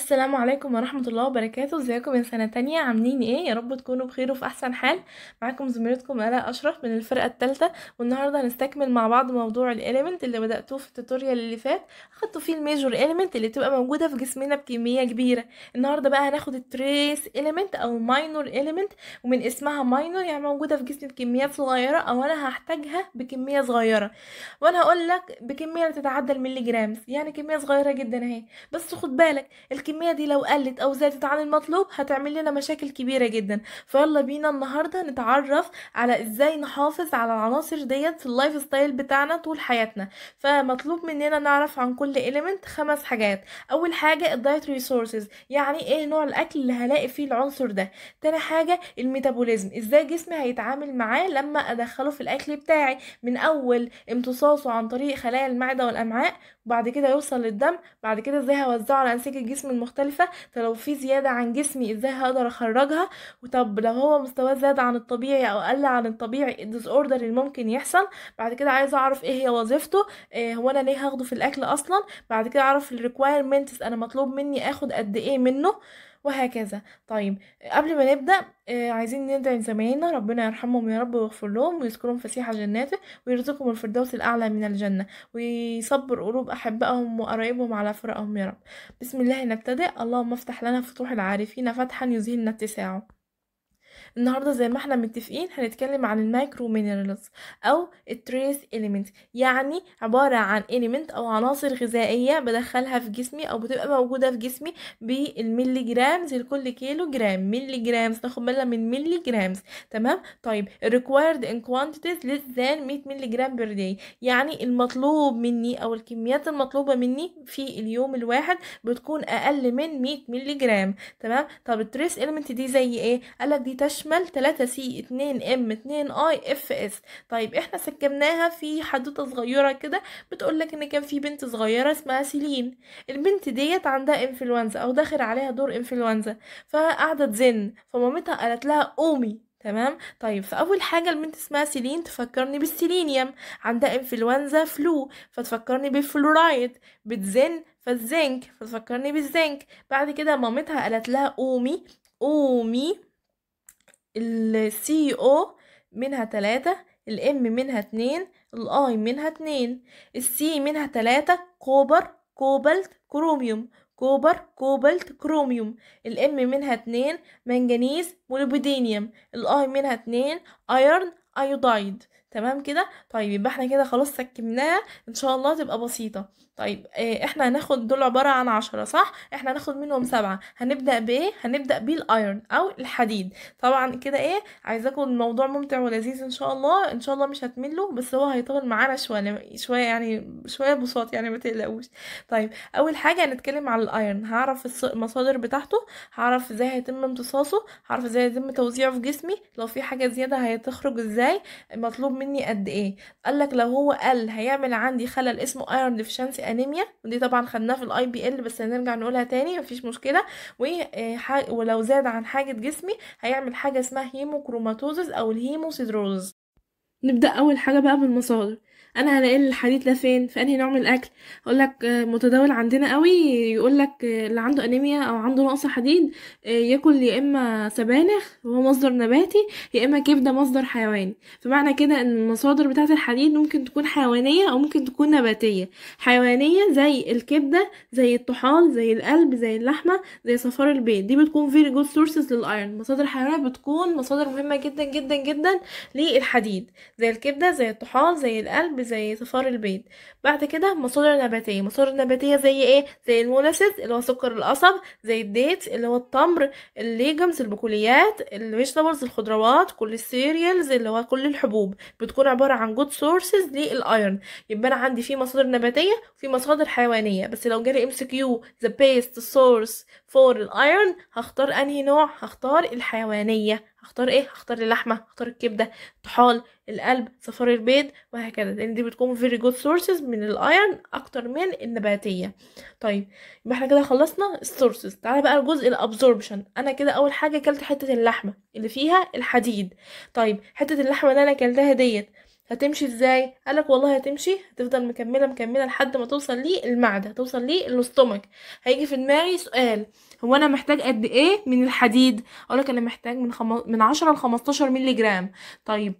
السلام عليكم ورحمة الله وبركاته ازيكم يا سنة تانية عاملين ايه يا رب تكونوا بخير وفي احسن حال معاكم زميلتكم الاء اشرف من الفرقة التالتة والنهاردة هنستكمل مع بعض موضوع الاليمنت اللي بدأتوه في التوتوريال اللي فات خدتوا فيه الميجور اليمنت اللي بتبقى موجودة في جسمنا بكمية كبيرة النهاردة بقى هناخد التريس اليمنت او ماينور اليمنت ومن اسمها ماينور يعني موجودة في جسمي بكميات صغيرة او انا هحتاجها بكمية صغيرة وانا هقولك بكمية تتعدى الملي جرامز يعني كمية صغيرة جدا اهي بس خد بالك الكمية دي لو قلت أو زادت عن المطلوب هتعمل لنا مشاكل كبيرة جدا فيلا بينا النهاردة نتعرف على إزاي نحافظ على العناصر ديت في اللايف ستايل بتاعنا طول حياتنا فمطلوب مننا نعرف عن كل إليمنت خمس حاجات أول حاجة الدايت ريسورسز يعني إيه نوع الأكل اللي هلاقي فيه العنصر ده تاني حاجة الميتابوليزم إزاي جسمي هيتعامل معاه لما أدخله في الأكل بتاعي من أول امتصاصه عن طريق خلايا المعدة والأمعاء بعد كده يوصل للدم بعد كده ازاي هوزعه على انسجه الجسم المختلفه طب لو في زياده عن جسمي ازاي هقدر اخرجها وطب لو هو مستواه زاد عن الطبيعي او قل عن الطبيعي الديس اوردر اللي ممكن يحصل بعد كده عايزه اعرف ايه هي وظيفته إيه هو انا ليه هاخده في الاكل اصلا بعد كده اعرف الريكويرمنتس انا مطلوب مني اخد قد ايه منه وهكذا طيب قبل ما نبدأ آه، عايزين ندعي زمايلنا ربنا يرحمهم يا رب ويغفر لهم ويذكرهم فسيح جناته ويرزقهم الفردوس الأعلى من الجنة ويصبر قلوب أحبائهم وقرايبهم على فراقهم يا رب بسم الله نبتدئ اللهم افتح لنا فتوح العارفين فتحا يذهلنا اتساعه النهارده زي ما احنا متفقين هنتكلم عن المايكرو مينرالز او التريس اليمنت يعني عباره عن اليمنت او عناصر غذائيه بدخلها في جسمي او بتبقى موجوده في جسمي بالميلي جرامز لكل كيلو جرام ميلي جرامز ناخد بالنا من ميلي جرامز تمام طيب required in quantities less than 100 ميلي جرام بير داي يعني المطلوب مني او الكميات المطلوبه مني في اليوم الواحد بتكون اقل من 100 ميلي جرام تمام طب التريس اليمنت دي زي ايه قالك دي تشمل تشمل 3C 2M 2 اف اس طيب احنا سكبناها في حدوتة صغيرة كده بتقولك ان كان في بنت صغيرة اسمها سيلين البنت ديت عندها انفلونزا او داخل عليها دور انفلونزا فقعدت تزن فمامتها قالت لها قومي تمام طيب فاول حاجه البنت اسمها سيلين تفكرني بالسيلينيوم عندها انفلونزا فلو فتفكرني بالفلورايد بتزن فالزنك فتفكرني بالزنك بعد كده مامتها قالت لها قومي قومي السي او منها تلاتة الام منها اتنين الاي منها اتنين السي منها تلاتة كوبر كوبلت كروميوم كوبر كوبلت كروميوم الام منها اتنين منجنيز مولبدينيوم الاي منها اتنين ايرن ايودايد تمام كده طيب يبقى احنا كده خلاص سكبناها ان شاء الله تبقى بسيطة طيب اه احنا هناخد دول عبارة عن عشرة صح احنا هناخد منهم سبعة هنبدأ بايه هنبدأ بالايرن او الحديد طبعا كده ايه عايزاكم الموضوع ممتع ولذيذ ان شاء الله ان شاء الله مش هتملوا بس هو هيطول معانا شوية يعني شوية يعني شوية بساط يعني ما تقلقوش طيب اول حاجة هنتكلم على الايرن هعرف المصادر بتاعته هعرف ازاي هيتم امتصاصه هعرف ازاي هيتم توزيعه في جسمي لو في حاجة زيادة هتخرج ازاي مطلوب مني قد ايه قال لك لو هو قل هيعمل عندي خلل اسمه ايرون ديفشنسي انيميا ودي طبعا خدناها في الاي بي ال بس هنرجع نقولها تاني مفيش مشكله آه، ولو زاد عن حاجه جسمي هيعمل حاجه اسمها هيموكروماتوزس او الهيموسيدروز نبدا اول حاجه بقى بالمصادر انا هنقل الحديد ده فين في انهي نوع من الاكل اقول لك آه، متداول عندنا قوي يقول لك آه، اللي عنده انيميا او عنده نقص حديد آه، ياكل يا اما سبانخ وهو مصدر نباتي يا اما كبده مصدر حيواني فمعنى كده ان المصادر بتاعه الحديد ممكن تكون حيوانيه او ممكن تكون نباتيه حيوانيه زي الكبده زي الطحال زي القلب زي اللحمه زي صفار البيض دي بتكون فيري جود سورسز للايرون مصادر حيوانيه بتكون مصادر مهمه جدا جدا جدا للحديد زي الكبده زي الطحال زي القلب زي صفار البيض بعد كده مصادر نباتية مصادر نباتية زي ايه زي المولاسيد اللي هو سكر القصب زي الديت اللي هو التمر الليجمز البكوليات الفيجيتابلز الخضروات كل السيريالز اللي هو كل الحبوب بتكون عبارة عن جود سورسز للايرن يبقى انا عندي في مصادر نباتية وفي مصادر حيوانية بس لو جالي ام سي كيو ذا بيست سورس فور الايرن هختار انهي نوع هختار الحيوانية هختار ايه هختار اللحمه هختار الكبده الطحال القلب صفار البيض وهكذا لان دي بتكون فيري جود سورسز من الايرن اكتر من النباتيه طيب يبقى احنا كده خلصنا السورسز تعالى بقى لجزء الابزوربشن انا كده اول حاجه اكلت حته اللحمه اللي فيها الحديد طيب حته اللحمه اللي انا اكلتها ديت هتمشي ازاي قالك والله هتمشي هتفضل مكمله مكمله لحد ما توصل للمعده توصل للاستومك هيجي في دماغي سؤال هو انا محتاج قد ايه من الحديد اقولك انا محتاج من خم... من 10 ل 15 مللي جرام طيب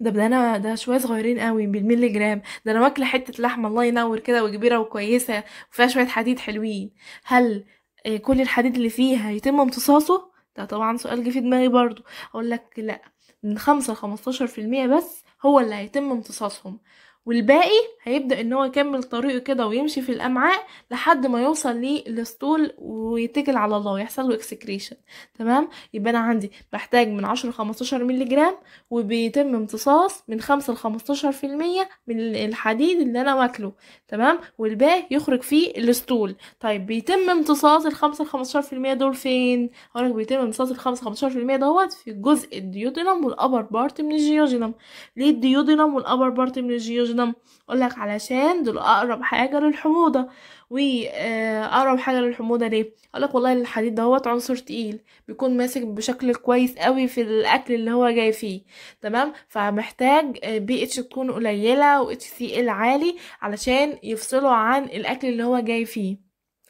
ده ده انا ده شويه صغيرين قوي بالملي جرام ده انا واكله حته لحمه الله ينور كده وكبيره وكويسه وفيها شويه حديد حلوين هل آه، كل الحديد اللي فيها يتم امتصاصه ده طبعا سؤال جه في دماغي برضو اقول لك لا من خمسة لخمستاشر في المية بس هو اللي هيتم امتصاصهم والباقي هيبدأ ان هو يكمل طريقه كده ويمشي في الامعاء لحد ما يوصل للسطول ويتكل على الله ويحصل له اكسكريشن تمام يبقى انا عندي بحتاج من 10 ل 15 مللي جرام وبيتم امتصاص من 5 ل 15 في المية من الحديد اللي انا واكله تمام والباقي يخرج في الاسطول طيب بيتم امتصاص ال 5 ل 15 في المية دول فين هقولك بيتم امتصاص ال 5 ل 15 في المية دوت في جزء الديودينم والابر بارت من الجيوجينم ليه الديودينم والابر بارت من الجيوجينم الحموضة اقولك علشان دول اقرب حاجة للحموضة واقرب آه، حاجة للحموضة ليه اقولك والله الحديد دوت عنصر تقيل بيكون ماسك بشكل كويس قوي في الاكل اللي هو جاي فيه تمام فمحتاج آه، بي اتش تكون قليلة و اتش سي ال عالي علشان يفصله عن الاكل اللي هو جاي فيه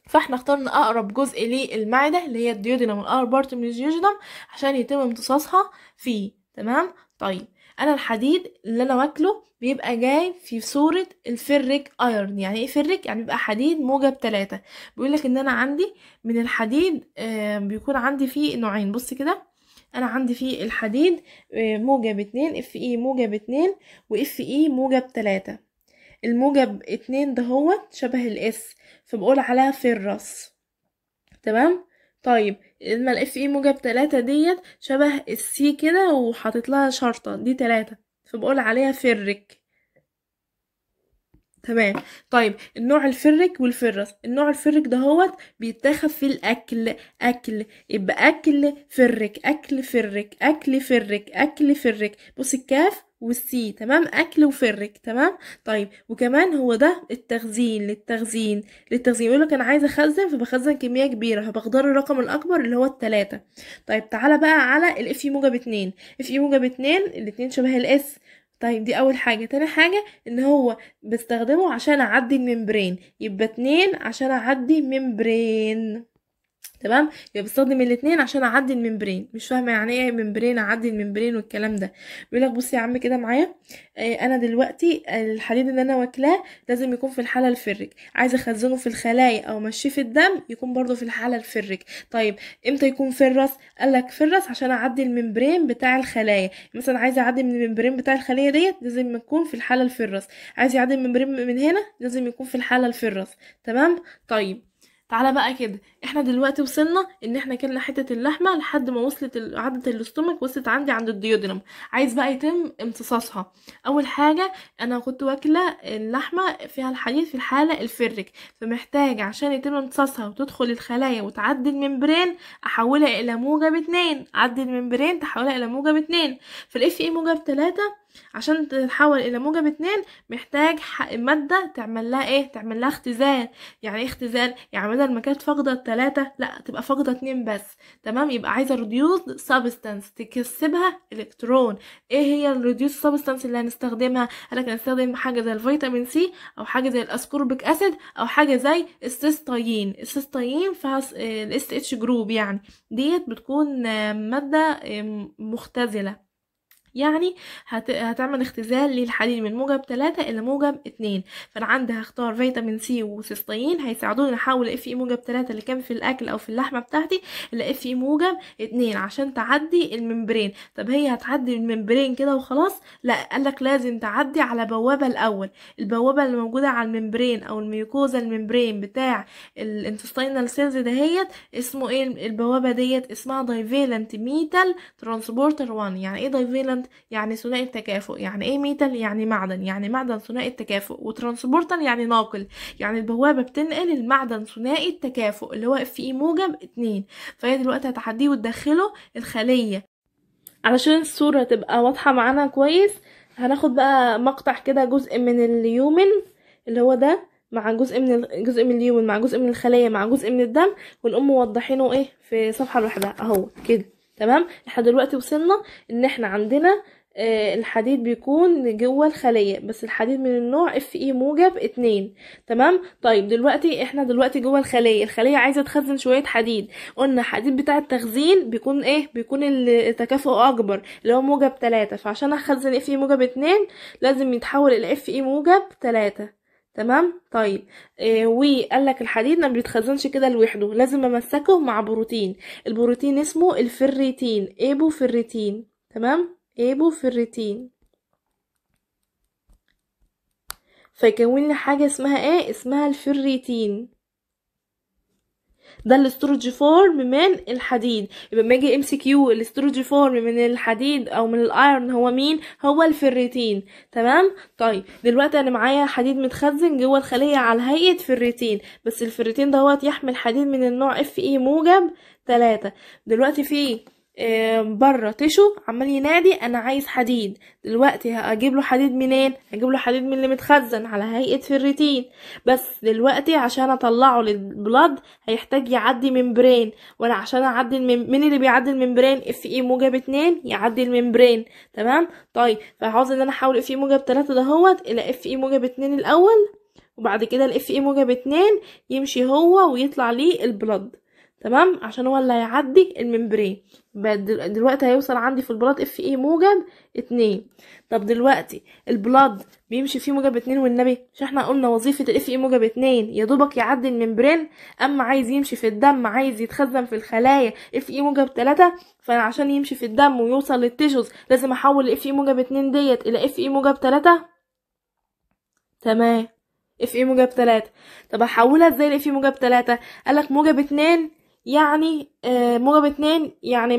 فاحنا اخترنا اقرب جزء للمعده اللي هي الديودينم والاور بارت من الديودينم عشان يتم امتصاصها فيه تمام طيب انا الحديد اللي انا واكله بيبقى جاي في صورة الفريك ايرن يعني ايه فريك يعني بيبقى حديد موجب تلاتة بيقولك ان انا عندي من الحديد بيكون عندي فيه نوعين بص كده انا عندي فيه الحديد آه، موجب اتنين اف اي موجب اتنين واف اي موجب تلاتة الموجب اتنين هو شبه الاس فبقول عليها فرس تمام طيب اما الاف اي e موجب تلاتة ديت شبه السي كده وحاطط لها شرطة دي تلاتة فبقول عليها فرك تمام طيب النوع الفرك والفرس النوع الفرك ده هوت بيتاخد في الاكل اكل يبقى اكل فرك اكل فرك اكل فرك اكل فرك بص الكاف والسي تمام اكل وفرك تمام طيب وكمان هو ده التخزين للتخزين للتخزين يقول لك انا عايزه اخزن فبخزن كميه كبيره فبختار الرقم الاكبر اللي هو التلاتة طيب تعالى بقى على الاف e موجب اتنين اف e موجب 2 الاتنين شبه الاس طيب دي اول حاجه تاني حاجه ان هو بستخدمه عشان اعدي الممبرين يبقى اتنين عشان اعدي ممبرين تمام يبقى بستخدم الاثنين عشان اعدي الممبرين مش فاهمه يعني ايه ممبرين اعدي الممبرين والكلام ده بيقول لك بصي يا عم كده معايا ايه انا دلوقتي الحديد اللي انا واكلاه لازم يكون في الحاله الفرج عايزه اخزنه في الخلايا او امشيه في الدم يكون برضو في الحاله الفرج طيب امتى يكون في الراس قال لك في الراس عشان اعدي الممبرين بتاع الخلايا مثلا عايزه اعدي من الممبرين بتاع الخليه ديت لازم يكون في الحاله الفرس عايز يعدي الممبرين من هنا لازم يكون في الحاله الفرس تمام طيب تعالى بقى كده احنا دلوقتي وصلنا ان احنا كلنا حته اللحمه لحد ما وصلت عدة الاستومك وصلت عندي عند الديودرم عايز بقى يتم امتصاصها اول حاجه انا كنت واكله اللحمه فيها الحديد في الحاله الفرك فمحتاج عشان يتم امتصاصها وتدخل الخلايا وتعدي الممبرين احولها الى موجب اتنين عدي الممبرين تحولها الى موجب اتنين فالاف اي موجب تلاته عشان تتحول الى موجب اتنين محتاج ماده تعمل لها ايه تعمل لها اختزال يعني ايه اختزال يعني بدل ما كانت فاقده تلاتة لا تبقى فاقده اتنين بس تمام يبقى عايزه reduced سبستانس تكسبها الكترون ايه هي الريديوس سبستانس اللي هنستخدمها قالك هنستخدم حاجه زي الفيتامين سي او حاجه زي الاسكوربيك اسيد او حاجه زي السيستاين السيستاين فيها الاس اتش جروب يعني ديت بتكون ماده مختزله يعني هت... هتعمل اختزال للحديد من موجب 3 إلى موجب 2 فأنا عندي هختار فيتامين سي وسيستين هيساعدوني أحول اف اي موجب 3 اللي كان في الأكل أو في اللحمة بتاعتي إلى اف اي موجب 2 عشان تعدي الممبرين طب هي هتعدي الممبرين كده وخلاص لا قالك لازم تعدي على بوابة الأول البوابة اللي موجودة على الممبرين أو الميوكوزا الممبرين بتاع الانتستينال سيلز دهيت اسمه ايه البوابة ديت اسمها دايفيلنت ميتال ترانسبورتر 1 يعني ايه دايفيلنت ميتال يعني ثنائي التكافؤ يعني ايه ميتال يعني معدن يعني معدن ثنائي التكافؤ وترانسبورتال يعني ناقل يعني البوابة بتنقل المعدن ثنائي التكافؤ اللي هو في موجب اتنين فهي دلوقتي هتعديه وتدخله الخلية علشان الصورة تبقى واضحة معانا كويس هناخد بقى مقطع كده جزء من اليومن اللي هو ده مع جزء من جزء من اليومن مع جزء من الخلية مع جزء من الدم ونقوم موضحينه ايه في صفحة لوحدها اهو كده تمام احنا دلوقتي وصلنا ان احنا عندنا آه، الحديد بيكون جوه الخليه بس الحديد من النوع اف اي e موجب اتنين تمام طيب دلوقتي احنا دلوقتي جوه الخليه الخليه عايزه تخزن شويه حديد قلنا الحديد بتاع التخزين بيكون ايه بيكون التكافؤ اكبر اللي هو موجب تلاتة فعشان اخزن اف اي e موجب اتنين لازم يتحول الى اف اي e موجب تلاتة تمام طيب إيه وقال لك الحديد ما بيتخزنش كده لوحده لازم امسكه مع بروتين البروتين اسمه الفريتين ايبو فريتين تمام ايبو فريتين فيكون لي حاجه اسمها ايه اسمها الفريتين ده فورم من الحديد يبقى لما اجي ام سي كيو فورم من الحديد او من الايرون هو مين هو الفريتين تمام طيب دلوقتي انا معايا حديد متخزن جوه الخليه على هيئه فريتين بس الفريتين دوت يحمل حديد من النوع اف اي موجب 3 دلوقتي في آه، بره تشو عمال ينادي انا عايز حديد دلوقتي هجيب له حديد منين هجيب له حديد من اللي متخزن على هيئه فريتين بس دلوقتي عشان اطلعه للبلد هيحتاج يعدي ممبرين وانا عشان اعدي من مين اللي بيعدي الممبرين اف اي موجب اتنين يعدي الممبرين تمام طيب فعاوز ان انا احول اف اي موجب تلاتة دهوت الى اف اي موجب اتنين الاول وبعد كده الاف اي موجب اتنين يمشي هو ويطلع ليه البلد تمام عشان هو اللي هيعدي الممبرين دلوقتي هيوصل عندي في البلاط اف اي موجب اتنين طب دلوقتي البلاط بيمشي فيه موجب اتنين والنبي مش احنا قلنا وظيفة الاف اي موجب اتنين يا دوبك يعدي الممبرين اما عايز يمشي في الدم عايز يتخزن في الخلايا اف اي موجب تلاتة فعشان يمشي في الدم ويوصل للتيشوز لازم احول الاف اي موجب اتنين ديت الى اف اي موجب تلاتة تمام اف اي موجب تلاتة طب احولها ازاي لاف اي موجب تلاتة قالك موجب اتنين يعني آه، موجب اتنين يعني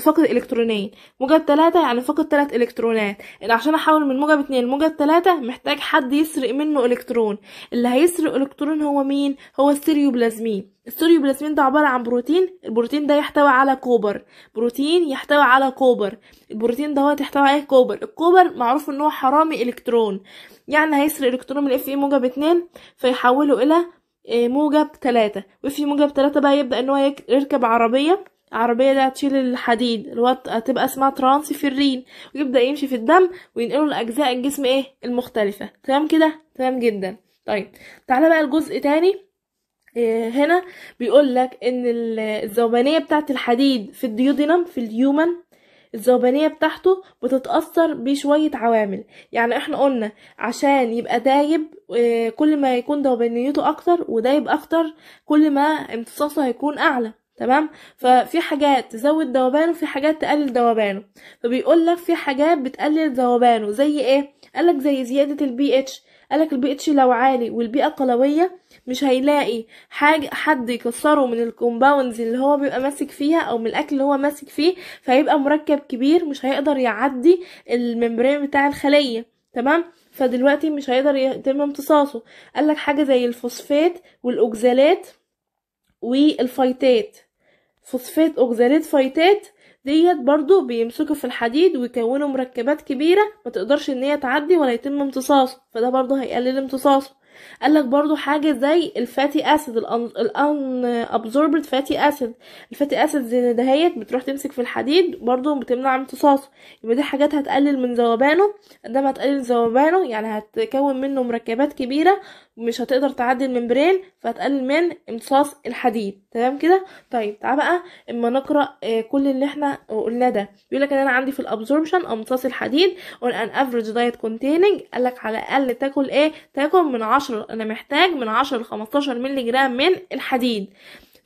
فقد الكترونين موجب تلاتة يعني فقد تلات الكترونات اللي عشان احول من موجب اتنين لموجب تلاتة محتاج حد يسرق منه الكترون اللي هيسرق الكترون هو مين هو السيريوبلازمين السيريوبلازمين ده عبارة عن بروتين البروتين ده يحتوي على كوبر بروتين يحتوي على كوبر البروتين ده يحتوي ايه كوبر الكوبر معروف ان هو حرامي الكترون يعني هيسرق الكترون من الاف اي موجب اتنين فيحوله الى آه، موجب تلاتة وفي موجب تلاتة بقى يبدأ ان هو يركب عربية عربية ده هتشيل الحديد اللي هو هتبقى اسمها ترانسفيرين ويبدأ يمشي في الدم وينقله لأجزاء الجسم ايه المختلفة تمام كده تمام جدا طيب تعالى بقى لجزء تاني آه، هنا بيقول لك ان الذوبانيه بتاعه الحديد في الديودينم في اليومن الذوبانية بتاعته بتتأثر بشوية عوامل يعني احنا قلنا عشان يبقى دايب آه، كل ما يكون ذوبانيته أكتر ودايب أكتر كل ما امتصاصه هيكون أعلى تمام ففي حاجات تزود ذوبانه وفي حاجات تقلل ذوبانه فبيقول لك في حاجات بتقلل ذوبانه زي ايه قالك زي زياده البي اتش قالك البي اتش لو عالي والبيئه القلويه مش هيلاقي حاجة حد يكسره من الكومباوندز اللي هو بيبقى ماسك فيها او من الاكل اللي هو ماسك فيه فهيبقى مركب كبير مش هيقدر يعدي الممبرين بتاع الخلية تمام فدلوقتي مش هيقدر يتم امتصاصه قالك حاجة زي الفوسفات والاوكزالات والفيتات فوسفات اوكزالات فيتات ديت برضو بيمسكوا في الحديد ويكونوا مركبات كبيرة ما تقدرش ان هي تعدي ولا يتم امتصاصه فده برضو هيقلل امتصاصه قال لك برضو حاجه زي الفاتي اسيد الان ابزوربد فاتي اسيد الفاتي اسيد زي دهيت بتروح تمسك في الحديد برضو بتمنع امتصاصه يبقى دي حاجات هتقلل من ذوبانه عندما هتقلل ذوبانه يعني هتكون منه مركبات كبيره مش هتقدر تعدي الممبرين فهتقلل من امتصاص الحديد تمام كده طيب تعال بقى اما نقرا آه، كل اللي احنا قلناه ده بيقول لك ان انا عندي في الابزوربشن امتصاص الحديد on ان افريج دايت كونتيننج قال لك على الاقل تاكل ايه تاكل من 10 انا محتاج من 10 ل 15 مللي جرام من الحديد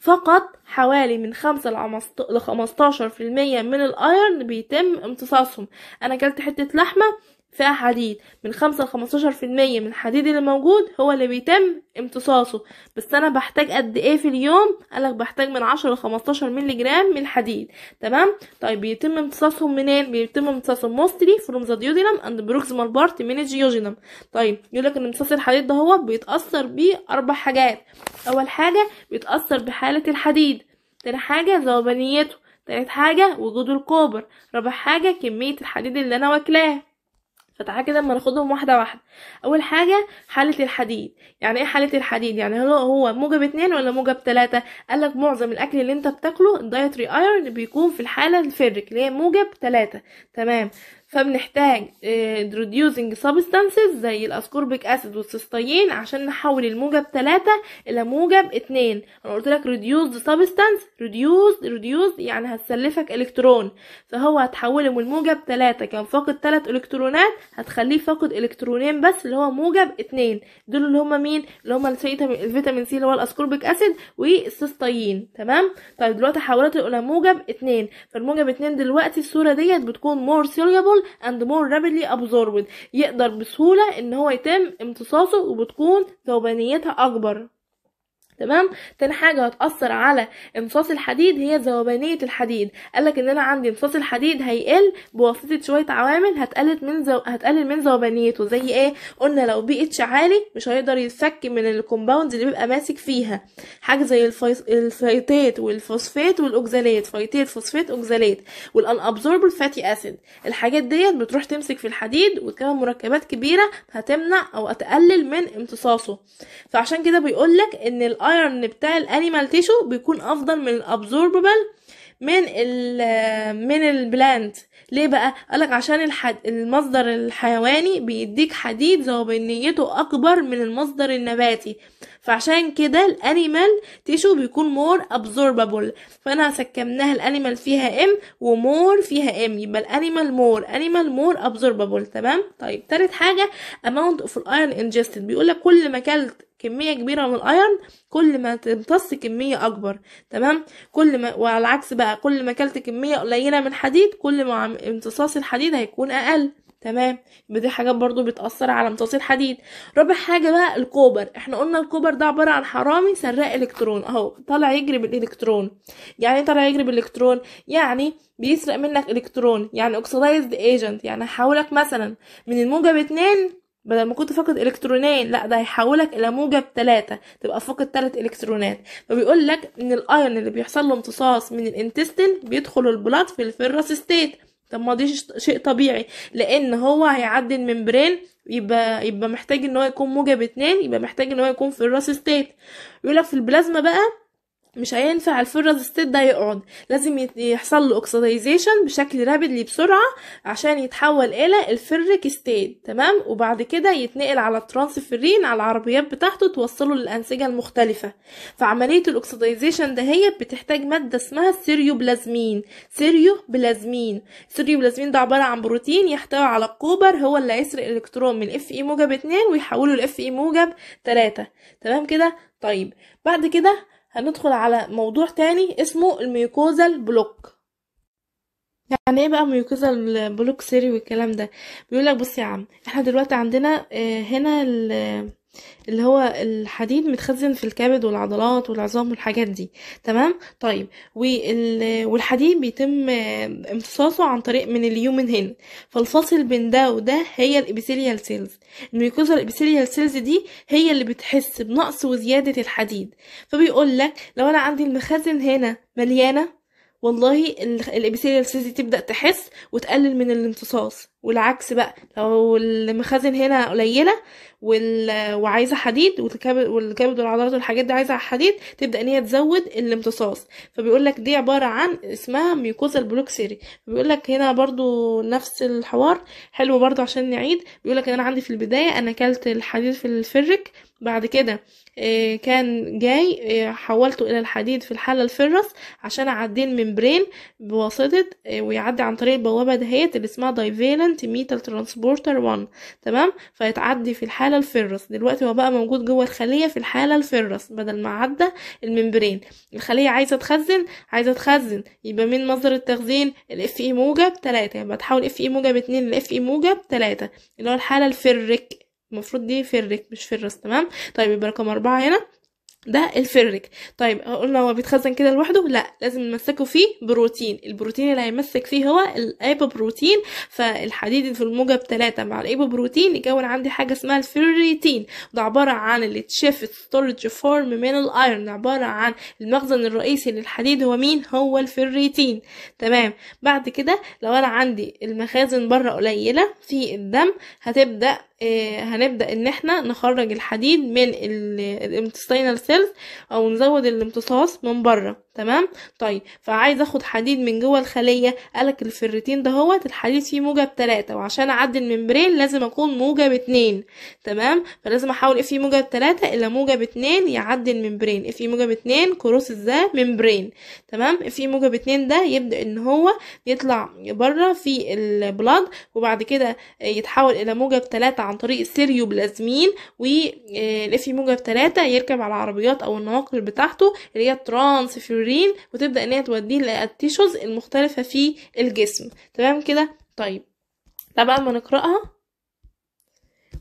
فقط حوالي من خمسة لخمستاشر في المية من الأيرن بيتم امتصاصهم أنا أكلت حتة لحمة فيها حديد من خمسة لخمستاشر في المية من الحديد اللي موجود هو اللي بيتم امتصاصه بس انا بحتاج قد ايه في اليوم قالك بحتاج من عشرة لخمستاشر مللي جرام من الحديد تمام طيب بيتم امتصاصهم منين بيتم امتصاصهم موستلي فروم ذا ديودينم اند بروكسيمال بارت من الجيوجينم طيب يقولك ان امتصاص الحديد ده هو بيتاثر بيه اربع حاجات اول حاجه بيتاثر بحاله الحديد تاني حاجه ذوبانيته تالت حاجه وجود الكوبر رابع حاجه كميه الحديد اللي انا واكلاه فتعالى كده اما ناخدهم واحده واحده اول حاجه حاله الحديد يعني ايه حاله الحديد يعني هو هو موجب اتنين ولا موجب تلاتة قالك معظم الاكل اللي انت بتاكله الدايتري ايرون بيكون في الحاله الفيرك اللي هي موجب تلاتة تمام فبنحتاج آه، introducing substances زي الاسكوربيك اسيد والسيستين عشان نحول الموجب 3 الى موجب 2 انا قلت لك reduced substance reduced reduced يعني هتسلفك الكترون فهو هتحوله من موجب 3 كان فاقد 3 الكترونات هتخليه فاقد الكترونين بس اللي هو موجب 2 دول اللي هما مين اللي هما الفيتامين سي اللي هو الاسكوربيك اسيد والسيستين تمام طيب دلوقتي حولته الى موجب 2 فالموجب 2 دلوقتي الصوره ديت بتكون more soluble powerful and more rapidly absorbed يقدر بسهولة ان هو يتم امتصاصه وبتكون ذوبانيتها اكبر تمام تاني حاجه هتاثر على امتصاص الحديد هي ذوبانيه الحديد قالك ان انا عندي امتصاص الحديد هيقل بواسطه شويه عوامل هتقلل من زو... هتقلل من ذوبانيته زي ايه قلنا لو بي اتش عالي مش هيقدر يتفك من الكومباوندز اللي بيبقى ماسك فيها حاجه زي الفيص... الفيتات والفوسفات والاوكزالات فيتات فوسفات اوكزالات والانابزوربل فاتي اسيد الحاجات ديت بتروح تمسك في الحديد وتكون مركبات كبيره هتمنع او تقلل من امتصاصه فعشان كده بيقولك ان الايرن بتاع الانيمال تيشو بيكون افضل من الابزوربابل من ال من البلانت ليه بقى قالك عشان الحد المصدر الحيواني بيديك حديد ذوبنيته اكبر من المصدر النباتي فعشان كده الانيمال تيشو بيكون مور absorbable فانا سكنها الانيمال فيها ام ومور فيها ام يبقى الانيمال مور انيمال مور absorbable تمام طيب تالت حاجه amount of iron ingested بيقولك كل ما كلت كميه كبيره من الايرن كل ما تمتص كميه اكبر تمام كل ما وعلى العكس بقى كل ما اكلت كميه قليله من حديد كل ما امتصاص الحديد هيكون اقل تمام يبقى دي حاجات برضو بتأثر على امتصاص الحديد رابع حاجة بقى الكوبر احنا قلنا الكوبر ده عبارة عن حرامي سراق الكترون اهو طالع يجري بالالكترون يعني إيه طالع يجري بالالكترون يعني بيسرق منك الكترون يعني اوكسيدايزد ايجنت يعني هحولك مثلا من الموجب اتنين بدل ما كنت فاقد الكترونين لا ده هيحولك الى موجب تلاتة تبقى فاقد تلات الكترونات فبيقول لك ان الايون اللي بيحصل له امتصاص من الانتستين بيدخل البلاط في الفيروس ستيت طب ما دي شيء طبيعي لان هو هيعدي الممبرين يبقى يبقى محتاج ان هو يكون موجب اتنين يبقى محتاج ان هو يكون في الراس ستيت يقولك في البلازما بقى مش هينفع الفرز ستيت ده يقعد لازم يحصل له اوكسيدايزيشن بشكل رابدلي بسرعه عشان يتحول الى الفريك ستيت تمام وبعد كده يتنقل على الترانسفيرين على العربيات بتاعته توصله للانسجه المختلفه فعمليه الاوكسيدايزيشن ده هي بتحتاج ماده اسمها السيريوبلازمين سيريوبلازمين السيريوبلازمين ده عباره عن بروتين يحتوي على الكوبر هو اللي هيسرق الكترون من اف اي موجب 2 ويحوله لاف اي موجب 3 تمام كده طيب بعد كده هندخل على موضوع تاني اسمه الميوكوزال بلوك يعني ايه بقى ميوكوزال بلوك سيري والكلام ده بيقولك بص يا عم احنا دلوقتي عندنا آه، هنا اللي هو الحديد متخزن في الكبد والعضلات والعظام والحاجات دي تمام طيب والحديد بيتم امتصاصه عن طريق من اليومن هنا فالفاصل بين ده وده هي الابيثيليال سيلز الميكوزا الابيثيليال سيلز دي هي اللي بتحس بنقص وزياده الحديد فبيقول لك لو انا عندي المخازن هنا مليانه والله الابيثيليال سيلز دي تبدا تحس وتقلل من الامتصاص والعكس بقى لو المخازن هنا قليله وعايزه حديد والكبد والكبد والعضلات والحاجات دي عايزه حديد تبدا ان هي تزود الامتصاص فبيقول لك دي عباره عن اسمها ميوكوزا البلوكسيري بيقول لك هنا برضو نفس الحوار حلو برضو عشان نعيد بيقول لك انا عندي في البدايه انا اكلت الحديد في الفرك بعد كده آه، كان جاي آه، حولته الى الحديد في الحاله الفرس عشان اعديه الممبرين بواسطه آه، ويعدي عن طريق البوابه دهيت اللي اسمها دايفيلا student meet الترانسبورتر 1 تمام فيتعدي في الحالة الفرس دلوقتي هو بقى موجود جوه الخلية في الحالة الفرس بدل ما عدى الممبرين الخلية عايزة تخزن عايزة تخزن يبقى مين مصدر التخزين الاف اي موجب 3 يبقى تحول اف اي موجب 2 لاف اي موجب 3 اللي هو الحالة الفرك المفروض دي فرك مش فرس تمام طيب يبقى رقم 4 هنا ده الفرك طيب قلنا هو بيتخزن كده لوحده لا لازم نمسكه فيه بروتين البروتين اللي هيمسك فيه هو الايبوبروتين فالحديد في الموجب 3 مع الايبوبروتين يكون عندي حاجه اسمها الفيريتين ده عباره عن اللي اتشاف ستورج فورم من الايرون عباره عن المخزن الرئيسي للحديد هو مين هو الفيريتين تمام بعد كده لو انا عندي المخازن بره قليله في الدم هتبدا آه، هنبدأ ان احنا نخرج الحديد من الامتستينال سيلز او نزود الامتصاص من بره تمام طيب فعايز اخد حديد من جوه الخليه قالك الفرتين ده الحديد فيه موجب تلاتة وعشان اعدي الممبرين لازم اكون موجب اتنين تمام فلازم احاول اف إيه موجب تلاتة الى موجب اتنين يعدي الممبرين اف إيه موجب اتنين كروس ذا ممبرين تمام اف إيه موجب اتنين ده يبدا ان هو يطلع بره في البلاد وبعد كده يتحول الى موجب تلاتة عن طريق السيريوبلازمين والاف آه، موجب تلاتة يركب على العربيات او النواقل بتاعته اللي هي ترانس الريم وتبدا ان هي توديه للتيشوز المختلفه في الجسم تمام كده طيب تعال بقى اما نقراها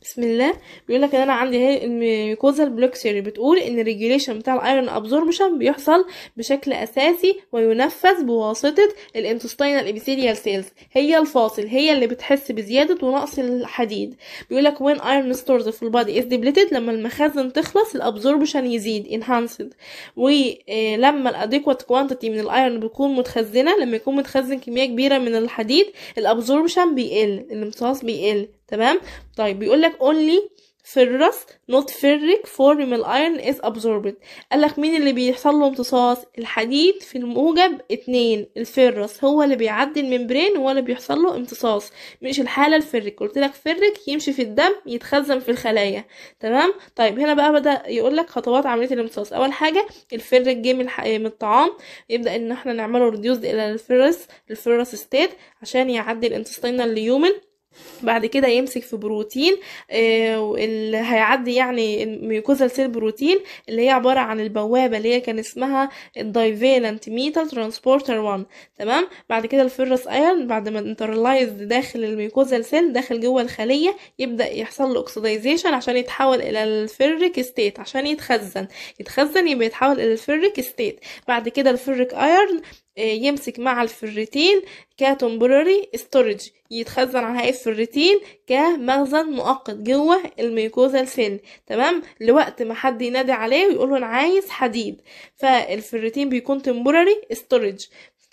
بسم الله بيقول لك ان انا عندي هي الميكوزال بلوك بتقول ان الريجوليشن بتاع الايرون ابزوربشن بيحصل بشكل اساسي وينفذ بواسطه الانتستينال ابيثيليال سيلز هي الفاصل هي اللي بتحس بزياده ونقص الحديد بيقول لك وين ايرون ستورز في البادي از ديبليتد لما المخازن تخلص الابزوربشن يزيد انهانسد ولما الاديكوات كوانتيتي من الايرون بتكون متخزنه لما يكون متخزن كميه كبيره من الحديد الابزوربشن بيقل الامتصاص بيقل تمام طيب بيقول لك only فرس not ferric form iron is absorbed لك مين اللي بيحصل له امتصاص الحديد في الموجب اتنين الفرس هو اللي بيعدي الممبرين هو اللي بيحصل له امتصاص مش الحالة الفرك قلت لك فرك يمشي في الدم يتخزن في الخلايا تمام طيب هنا بقى بدأ يقول لك خطوات عملية الامتصاص اول حاجة الفرك جه من, آه، من الطعام يبدأ ان احنا نعمله reduced الى الفرس الفرس ستيت عشان يعدي الانتستينال ليومن بعد كده يمسك في بروتين آه، اللي هيعدي يعني الميوكوزال سيل بروتين اللي هي عبارة عن البوابة اللي هي كان اسمها الدايفيلنت ميتال ترانسبورتر 1 تمام بعد كده الفيروس ايرن بعد ما انترلايز داخل الميوكوزال سيل داخل جوه الخلية يبدأ يحصل له اوكسيدايزيشن عشان يتحول الى الفيريك ستيت عشان يتخزن يتخزن يبقى يتحول الى الفيريك ستيت بعد كده الفيريك ايرن آه، يمسك مع الفريتين كتمبرري ستورج يتخزن على هاي الفريتين كمخزن مؤقت جوه الميكوزا سيل تمام لوقت ما حد ينادي عليه ويقول له انا عايز حديد فالفريتين بيكون تمبرري ستورج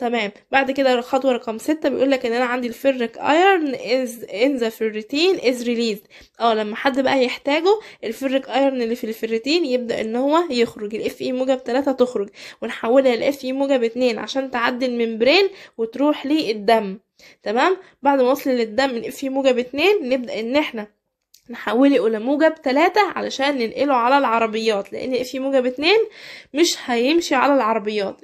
تمام بعد كده الخطوة رقم ستة بيقولك ان انا عندي الفيرك ايرن از ان ذا فيرتين از ريليز اه لما حد بقى يحتاجه الفيرك ايرن اللي في الفيرتين يبدأ ان هو يخرج الاف اي موجب تلاتة تخرج ونحولها لاف اي موجب اتنين عشان تعدي الممبرين وتروح للدم تمام بعد ما وصل للدم الاف اي موجب اتنين نبدأ ان احنا نحوله إلى موجب تلاتة علشان ننقله على العربيات لأن اي موجب اتنين مش هيمشي على العربيات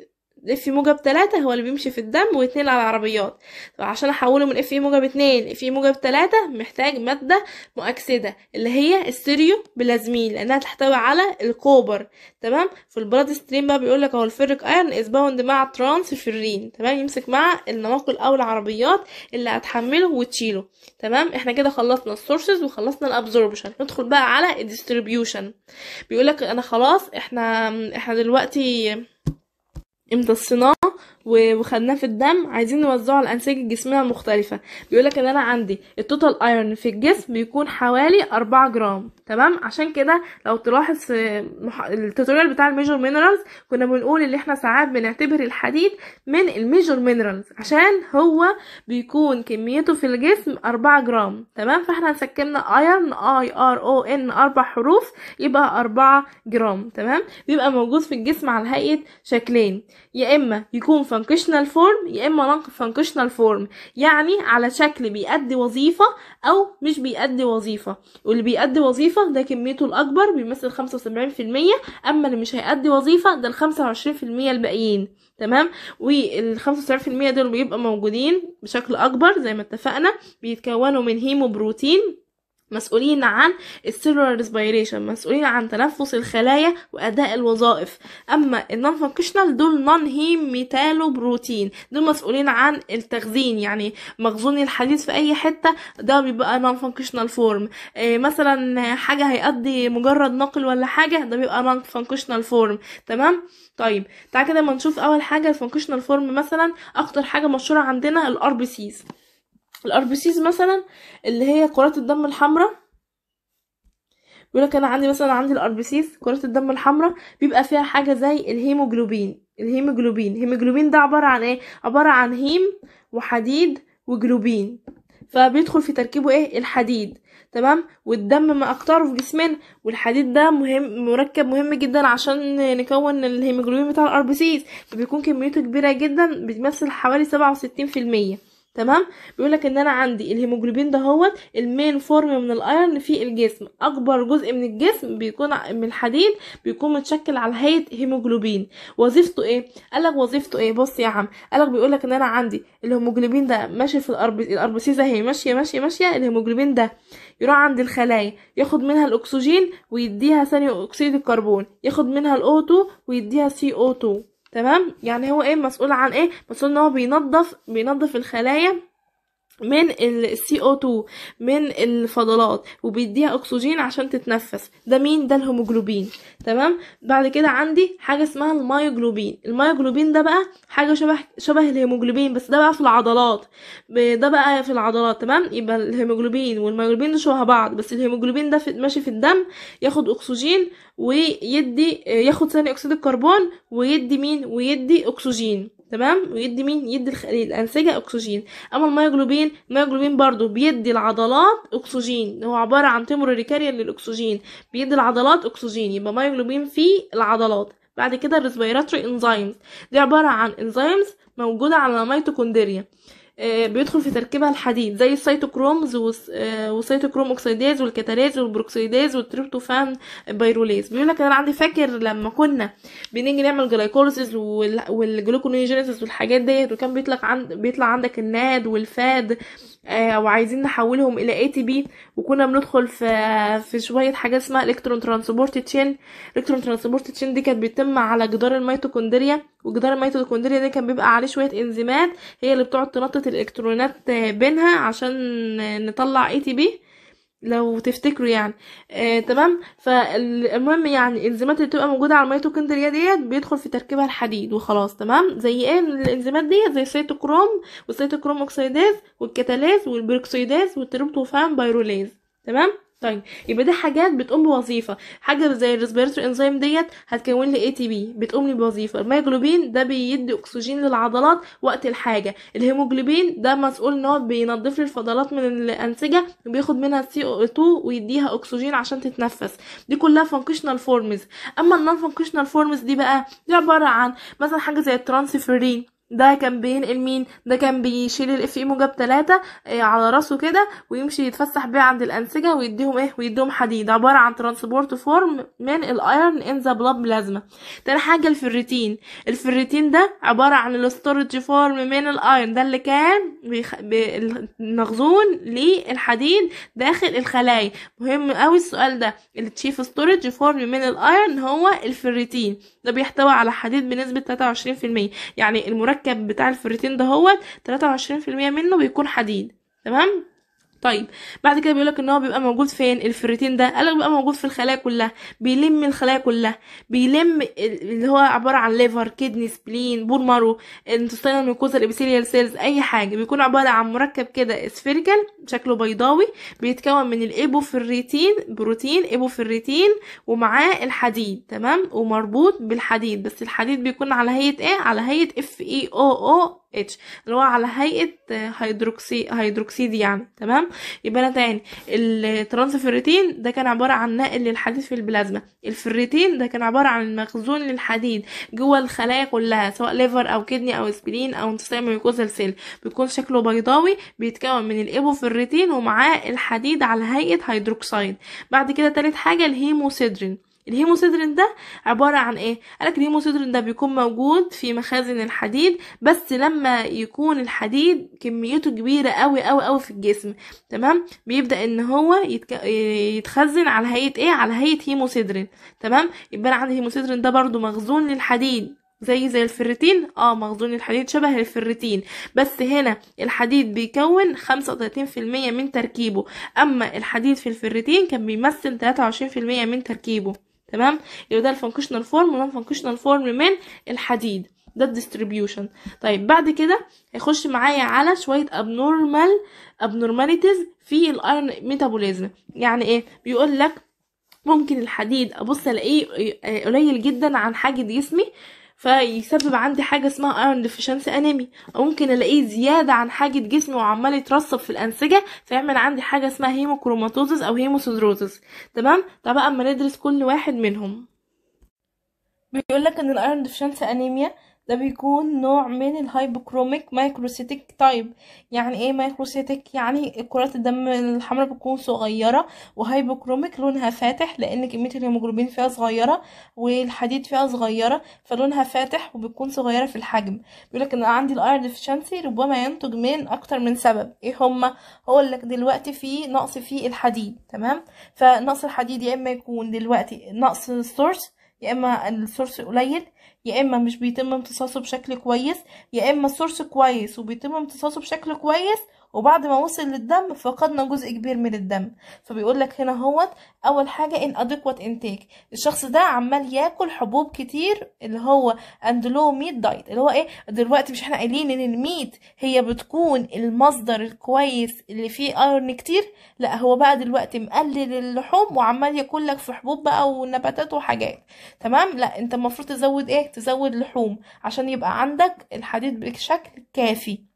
الاف موجب تلاتة هو اللي بيمشي في الدم واتنين على العربيات عشان احوله من اف موجب اتنين اي موجب تلاتة محتاج مادة مؤكسدة اللي هي السيريو بلازمين لانها تحتوي على الكوبر تمام في البلاد ستريم بقى بيقول لك اهو الفيريك ايرن از باوند مع ترانسفيرين تمام يمسك مع النواقل او العربيات اللي هتحمله وتشيله تمام احنا كده خلصنا السورسز وخلصنا الابزوربشن ندخل بقى على الديستريبيوشن بيقول لك انا خلاص احنا احنا دلوقتي امتى الصناعة وخدناه في الدم عايزين نوزعه على الانسجه الجسميه المختلفه بيقولك ان انا عندي التوتال ايرون في الجسم بيكون حوالي 4 جرام تمام عشان كده لو تلاحظ في التوتوريال بتاع الميجور مينرالز كنا بنقول ان احنا ساعات بنعتبر الحديد من الميجور مينرالز عشان هو بيكون كميته في الجسم 4 جرام تمام فاحنا سكننا ايرون اي ار او ان اربع حروف يبقى 4 جرام تمام بيبقى موجود في الجسم على هيئه شكلين يا اما يكون في functional form يا اما non functional form يعني على شكل بيأدي وظيفة او مش بيأدي وظيفة واللي بيأدي وظيفة ده كميته الاكبر بيمثل 75% اما اللي مش هيأدي وظيفة ده ال 25% الباقيين تمام وال 75% دول بيبقى موجودين بشكل اكبر زي ما اتفقنا بيتكونوا من هيموبروتين مسؤولين عن السيلولار ريسبيريشن مسؤولين عن تنفس الخلايا واداء الوظائف اما النون فانكشنال دول نون هيم ميتالو بروتين دول مسؤولين عن التخزين يعني مخزون الحديد في اي حته ده بيبقى نون فانكشنال فورم إيه مثلا حاجه هيقضي مجرد نقل ولا حاجه ده بيبقى نون فانكشنال فورم تمام طيب تعال كده ما نشوف اول حاجه الفانكشنال فورم مثلا اكتر حاجه مشهوره عندنا الار بي سيز الار بي سيز مثلا اللي هي كرات الدم الحمراء بيقولك انا عندي مثلا عندي الار بي سيز كرات الدم الحمراء بيبقى فيها حاجه زي الهيموجلوبين الهيموجلوبين الهيموجلوبين ده عباره عن ايه عباره عن هيم وحديد وجلوبين فبيدخل في تركيبه ايه الحديد تمام والدم ما اكتره في جسمنا والحديد ده مهم مركب مهم جدا عشان نكون الهيموجلوبين بتاع الار بي سيز فبيكون كميته كبيره جدا بتمثل حوالي سبعة وستين في المية تمام بيقول لك ان انا عندي الهيموجلوبين ده هو المين فورم من الايرن في الجسم اكبر جزء من الجسم بيكون من الحديد بيكون متشكل على هيئه هيموجلوبين وظيفته ايه قال لك وظيفته ايه بص يا عم قال لك بيقول لك ان انا عندي الهيموجلوبين ده ماشي في الاربسيزه هي ماشيه ماشيه ماشيه الهيموجلوبين ده يروح عند الخلايا ياخد منها الاكسجين ويديها ثاني اكسيد الكربون ياخد منها الاوتو ويديها سي او 2 تمام يعني هو ايه مسؤول عن ايه مسؤول ان هو بينظف بينظف الخلايا من ال او 2 من الفضلات وبيديها اكسجين عشان تتنفس ده مين ده الهيموجلوبين تمام بعد كده عندي حاجه اسمها المايوجلوبين المايوجلوبين ده بقى حاجه شبه شبه الهيموجلوبين بس ده بقى في العضلات ده بقى في العضلات تمام يبقى الهيموجلوبين والمايوجلوبين دول شبه بعض بس الهيموجلوبين ده في ماشي في الدم ياخد اكسجين ويدي ياخد ثاني اكسيد الكربون ويدي مين ويدي اكسجين تمام ويدي مين يدي الانسجه اكسجين اما الميوجلوبين الميوجلوبين برضو بيدي العضلات اكسجين هو عباره عن تمر كارير للاكسجين بيدي العضلات اكسجين يبقى ميوجلوبين في العضلات بعد كده الريسبيراتوري انزيمز دي عباره عن انزيمز موجوده على الميتوكوندريا آه، بيدخل في تركيبها الحديد زي السيتوكرومز والسيتوكروم آه، اوكسيداز والكتالاز والبروكسيداز والتريبتوفان بيروليز بيقول لك انا عندي فاكر لما كنا بنيجي نعمل جلايكوليسيس والجلوكونيجينيسيس والحاجات ديت وكان بيطلع عند بيطلع عندك الناد والفاد او آه، عايزين نحولهم الى اي تي بي وكنا بندخل في في شويه حاجه اسمها الكترون ترانسبورت تشين الكترون ترانسبورت تشين دي كانت بتتم على جدار الميتوكوندريا وجدار الميتوكوندريا ده كان بيبقى عليه شويه انزيمات هي اللي بتقعد تنطط الالكترونات آه، بينها عشان آه، نطلع اي تي بي لو تفتكروا يعني آه تمام فالمهم يعني الانزيمات اللي بتبقى موجوده على الميتوكوندريا ديت بيدخل في تركيبها الحديد وخلاص تمام زي ايه الانزيمات ديت زي السيتوكروم والسيتوكروم اوكسيداز والكتالاز والبيروكسيداز والتريبتوفان بايروليز تمام طيب يبقى دي حاجات بتقوم بوظيفه حاجه زي الريسبيرتوري انزيم ديت هتكون لي اي تي بي بتقوم لي بوظيفه الميوجلوبين ده بيدي اكسجين للعضلات وقت الحاجه الهيموجلوبين ده مسؤول ان هو بينضف لي الفضلات من الانسجه وبياخد منها سي او 2 ويديها اكسجين عشان تتنفس دي كلها فانكشنال فورمز اما النون فانكشنال فورمز دي بقى دي عباره عن مثلا حاجه زي الترانسفيرين ده كان بينقل مين ده كان بيشيل الاف اي موجب e تلاتة آه، على راسه كده ويمشي يتفسح بيه عند الانسجه ويديهم ايه ويديهم حديد عباره عن ترانسبورت فورم من الايرن ان ذا بلاد بلازما تاني حاجه الفريتين الفريتين ده عباره عن الاستورج فورم من الايرن ده اللي كان بيخ... بي... مخزون للحديد داخل الخلايا مهم قوي السؤال ده التشيف ستورج فورم من الايرن هو الفريتين ده بيحتوي على حديد بنسبه 23% يعني المركب المركب بتاع الفريتين دهوت تلاتة 23% منه بيكون حديد تمام طيب بعد كده بيقولك ان هو بيبقى موجود فين الفريتين ده قالك بيبقى موجود في الخلايا كلها بيلم الخلايا كلها بيلم اللي هو عباره عن ليفر كدني سبلين بول مارو انتستينال ميكوزا الابيثيليال سيلز اي حاجه بيكون عباره عن مركب كده سفيريكال شكله بيضاوي بيتكون من الايبوفيريتين بروتين ايبوفيريتين ومعاه الحديد تمام ومربوط بالحديد بس الحديد بيكون على هيئه ايه على هيئه اف اي او او اتش اللي هو على هيئه هيدروكسي هيدروكسيد يعني تمام يبقى انا تاني الترانسفيرتين ده كان عباره عن نقل للحديد في البلازما الفريتين ده كان عباره عن المخزون للحديد جوه الخلايا كلها سواء ليفر او كدني او سبلين او انتسام ميوكوزال سيل بيكون شكله بيضاوي بيتكون من الإيبوفريتين ومعاه الحديد على هيئه هيدروكسيد بعد كده تالت حاجه الهيموسيدرين الهيموسيدرين ده عبارة عن ايه قالك الهيموسيدرين ده بيكون موجود في مخازن الحديد بس لما يكون الحديد كميته كبيرة قوي قوي قوي في الجسم تمام بيبدأ ان هو يتك... يتخزن على هيئة ايه على هيئة هيموسيدرين تمام يبقى عندي الهيموسيدرين ده برضو مخزون للحديد زي زي الفريتين اه مخزون الحديد شبه الفريتين بس هنا الحديد بيكون 35% من تركيبه اما الحديد في الفريتين كان بيمثل 23% من تركيبه تمام يبقى ده الفانكشنال فورم ونون فانكشنال فورم من الحديد ده الديستريبيوشن طيب بعد كده هيخش معايا على شويه ابنورمال ابنورماليتيز في الايرون ميتابوليزم يعني ايه بيقول لك ممكن الحديد ابص الاقيه قليل جدا عن حاجه جسمي فيسبب عندي حاجة اسمها ايرون ديفيشنسي انيميا او ممكن الاقيه زيادة عن حاجة جسمي وعمال يترسب في الانسجة فيعمل عندي حاجة اسمها هيموكروماتوزس او هيموسيدروزس تمام طب بقى اما ندرس كل واحد منهم لك ان الايرون ديفيشنسي انيميا ده بيكون نوع من الهايبوكروميك مايكروسيتيك تايب يعني ايه مايكروسيتيك يعني كرات الدم الحمراء بتكون صغيره وهايبوكروميك لونها فاتح لان كميه الهيموجلوبين فيها صغيره والحديد فيها صغيره فلونها فاتح وبتكون صغيره في الحجم بيقولك ان عندي الايرن ديفيشنسي ربما ينتج من اكتر من سبب ايه هما هقول لك دلوقتي في نقص في الحديد تمام فنقص الحديد يا اما يكون دلوقتي نقص السورس يا اما السورس قليل يا اما مش بيتم امتصاصه بشكل كويس يا اما السورس كويس وبيتم امتصاصه بشكل كويس وبعد ما وصل للدم فقدنا جزء كبير من الدم فبيقول لك هنا هوت اول حاجه ان ادكوات انتيك الشخص ده عمال ياكل حبوب كتير اللي هو اند لو ميت دايت اللي هو ايه دلوقتي مش احنا قايلين ان الميت هي بتكون المصدر الكويس اللي فيه ايرن كتير لا هو بقى دلوقتي مقلل اللحوم وعمال ياكل لك في حبوب بقى ونباتات وحاجات تمام لا انت المفروض تزود ايه تزود لحوم عشان يبقى عندك الحديد بشكل كافي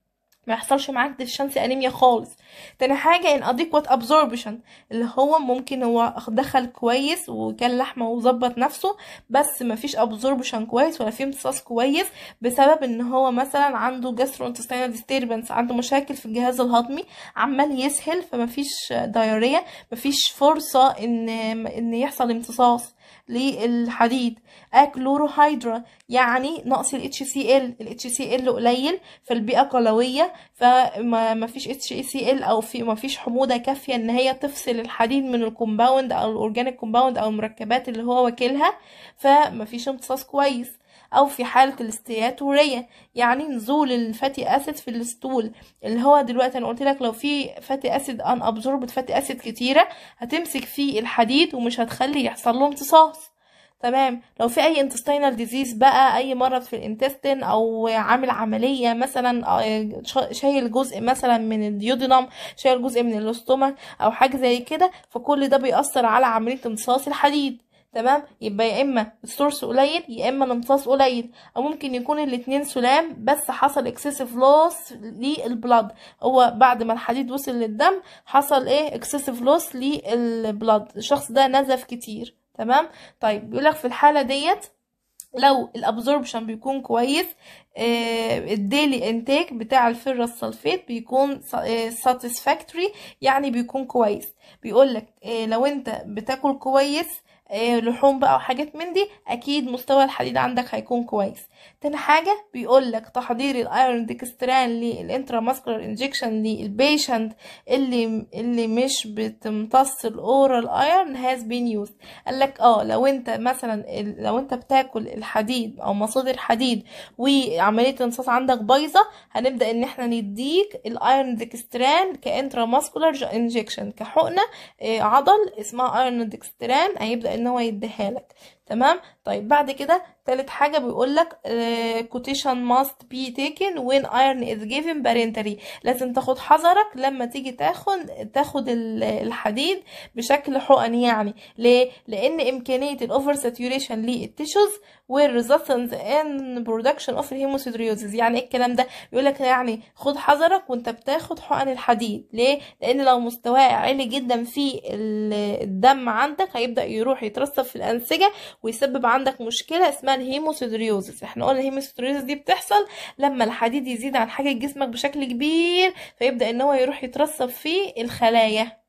ما يحصلش معاك ديفشنسي انيميا خالص تاني حاجه ان اديكوات ابزوربشن اللي هو ممكن هو دخل كويس وكان لحمه وظبط نفسه بس ما فيش ابزوربشن كويس ولا في امتصاص كويس بسبب ان هو مثلا عنده جاسترو انتستينال ديستربنس عنده مشاكل في الجهاز الهضمي عمال يسهل فما فيش دايريه ما فيش فرصه ان ان يحصل امتصاص للحديد هيدرا يعني نقص ال HCl ال HCl قليل البيئه قلوية فما فيش HCl او في ما فيش حموضة كافية ان هي تفصل الحديد من الكومباوند او الاورجانيك كومباوند او المركبات اللي هو واكلها فما فيش امتصاص كويس أو في حالة الاستياتورية يعني نزول الفاتي أسيد في الستول اللي هو دلوقتي أنا قلت لك لو في فاتي أسيد أن أبزوربت فاتي أسيد كتيرة هتمسك فيه الحديد ومش هتخلي يحصل له امتصاص تمام لو في اي انتستينال ديزيز بقى اي مرض في الانتستين او عامل عمليه مثلا آه، شايل جزء مثلا من الديودينم شايل جزء من الاستومك او حاجه زي كده فكل ده بيأثر على عمليه امتصاص الحديد تمام يبقى يا اما السورس قليل يا اما الامتصاص قليل او ممكن يكون الاتنين سلام بس حصل اكسسيف لوس للبلد هو بعد ما الحديد وصل للدم حصل ايه اكسسيف لوس للبلد الشخص ده نزف كتير تمام طيب بيقولك في الحاله ديت لو الابزوربشن بيكون كويس آه، الديلي انتاج بتاع الفير السلفيت بيكون ساتيسفاكتوري آه، يعني بيكون كويس لك آه، لو انت بتاكل كويس آه، لحوم بقى وحاجات من دي اكيد مستوى الحديد عندك هيكون كويس تاني حاجة بيقولك تحضير الايرون ديكستران ماسكولار انجكشن للبيشنت اللي اللي مش بتمتص الاورال ايرون هاز بين يوز قالك اه لو انت مثلا لو انت بتاكل الحديد او مصادر حديد وعملية الامتصاص عندك بايظة هنبدأ ان احنا نديك الايرون ديكستران ماسكولار انجكشن كحقنة آه، عضل اسمها ايرون ديكستران هيبدأ ان هو يديها لك تمام طيب بعد كده تالت حاجه بيقول لك كوتيشن must be taken when iron is given parentally لازم تاخد حذرك لما تيجي تاخد تاخد الحديد بشكل حقن يعني ليه لان امكانيه الاوفر ساتوريشن للتيشوز والريزستنس ان برودكشن اوف الهيموسيدريوزز يعني ايه الكلام ده بيقول لك يعني خد حذرك وانت بتاخد حقن الحديد ليه لان لو مستواه عالي جدا في الدم عندك هيبدا يروح يترسب في الانسجه ويسبب عندك مشكله اسمها الهيموسيدريوزس احنا قلنا الهيموسيدريوزس دي بتحصل لما الحديد يزيد عن حاجه جسمك بشكل كبير فيبدا ان هو يروح يترسب في الخلايا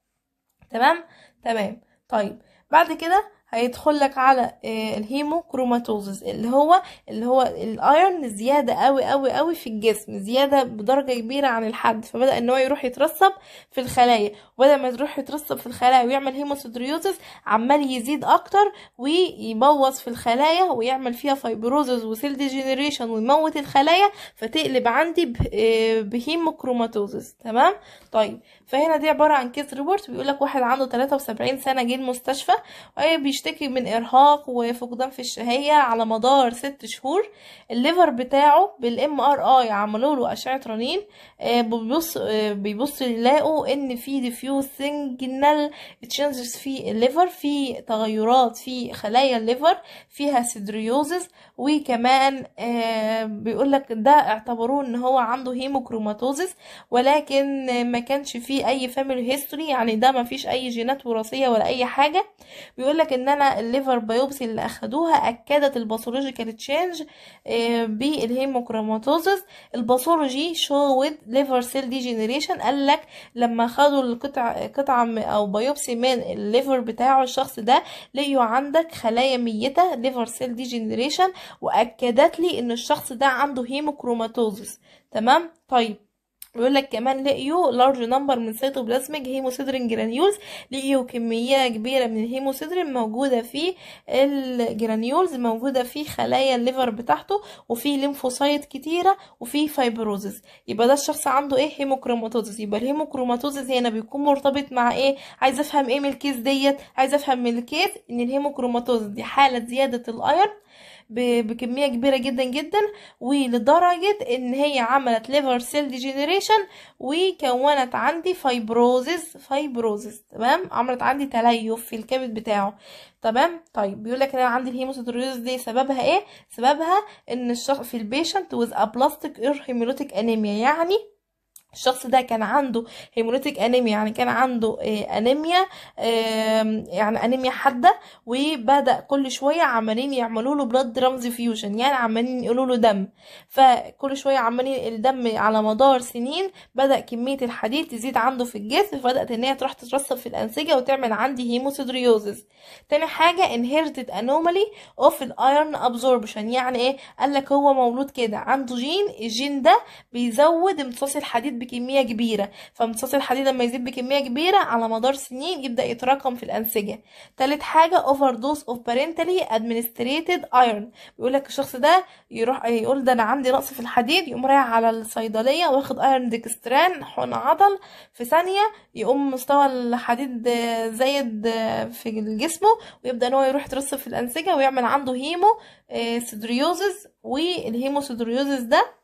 تمام تمام طيب بعد كده هيدخل لك على آه، الهيموكروماتوزز اللي هو اللي هو الايرن زياده قوي قوي قوي في الجسم زياده بدرجه كبيره عن الحد فبدا ان هو يروح يترسب في الخلايا وبدل ما يروح يترسب في الخلايا ويعمل هيموسيدريوزس عمال يزيد اكتر ويبوظ في الخلايا ويعمل فيها فايبروزز وسيل ديجنريشن ويموت الخلايا فتقلب عندي آه، بهيموكروماتوزس تمام طيب فهنا دي عبارة عن كيس ريبورت بيقولك واحد عنده 73 سنة جه المستشفى بيشتكي من إرهاق وفقدان في الشهية على مدار ست شهور الليفر بتاعه بالام ار اي عملوا له أشعة رنين آه، بيبص آه، بيبص يلاقوا إن في ديفيوز سيجنال تشينجز في الليفر في تغيرات في خلايا الليفر فيها سيدريوزز وكمان آه، بيقولك ده اعتبروه إن هو عنده هيموكروماتوزس ولكن ما كانش فيه اي فاميلي هيستوري يعني ده ما فيش اي جينات وراثيه ولا اي حاجه بيقول لك ان انا الليفر بايوبسي اللي اخدوها اكدت الباثولوجيكال تشينج آه، بالهيموكروماتوزس الباثولوجي شوود ليفر سيل ديجينيريشن قال لك لما خدوا القطعه قطعه او بايوبسي من الليفر بتاعه الشخص ده لقيوا عندك خلايا ميته ليفر سيل ديجينيريشن واكدت لي ان الشخص ده عنده هيموكروماتوزس تمام طيب بيقول لك كمان لقيوا لارج نمبر من سيتوبلازميك هيموسيدرين جرانيولز لقيوا كميه كبيره من الهيموسيدرين موجوده في الجرانيولز موجوده في خلايا الليفر بتاعته وفي ليمفوسايت كتيره وفي فايبروزز يبقى ده الشخص عنده ايه هيموكروماتوزيس يبقى الهيموكروماتوزيس هنا بيكون مرتبط مع ايه عايزه افهم ايه من الكيس ديت عايزه افهم من الكيس ان الهيموكروماتوزيس دي حاله زياده الايرن بكميه كبيره جدا جدا ولدرجه ان هي عملت ليفر سيل ديجنريشن وكونت عندي فايبروزز فايبروزز تمام عملت عندي تليف في الكبد بتاعه تمام طيب بيقول لك ان انا عندي الهيموسيدوريوز دي سببها ايه سببها ان الشخص في البيشنت ويز ابلاستيك اير انيميا يعني الشخص ده كان عنده هيمونيتك انيميا يعني كان عنده انيميا آه، يعني انيميا حاده وبدا كل شويه عمالين يعملوا له بلاد فيوجن يعني عمالين يقولوا له دم فكل شويه عمالين الدم على مدار سنين بدا كميه الحديد تزيد عنده في الجسم فبدات ان هي تروح تترسب في الانسجه وتعمل عندي هيموسيدريوزز تاني حاجه انهيرتد انومالي اوف الايرن ابزوربشن يعني ايه قالك هو مولود كده عنده جين الجين ده بيزود امتصاص الحديد بكميه كبيره فامتصاص الحديد لما يزيد بكميه كبيره على مدار سنين يبدا يتراكم في الانسجه تالت حاجه اوفر دوز اوف بارنتالي ادمنستريتد ايرون بيقول لك الشخص ده يروح يقول ده انا عندي نقص في الحديد يقوم رايح على الصيدليه واخد ايرون ديكستران حقن عضل في ثانيه يقوم مستوى الحديد زايد في جسمه ويبدا ان هو يروح يترسب في الانسجه ويعمل عنده هيمو سيدريوزز والهيموسيدريوزز ده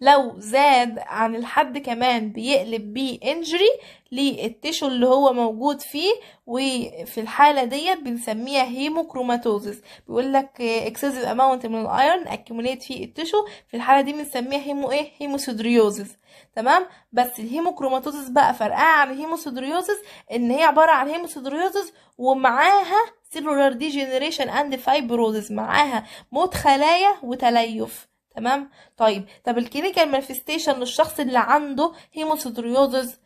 لو زاد عن الحد كمان بيقلب بيه انجري للتشو اللي هو موجود فيه وفي الحالة ديت بنسميها هيموكروماتوزيس بيقول لك اكسسيف اماونت من الايرون اكيوميليت في التشو في الحالة دي بنسميها هيمو ايه هيموسيدريوزيس تمام بس الهيموكروماتوزيس بقى فرقها عن الهيموسيدريوزيس ان هي عبارة عن هيموسيدريوزيس ومعاها سيلولار ديجنريشن اند فايبروزيس معاها موت خلايا وتليف تمام طيب طب الكلينيكال مانيفستيشن للشخص اللي عنده هيموسيدريوزز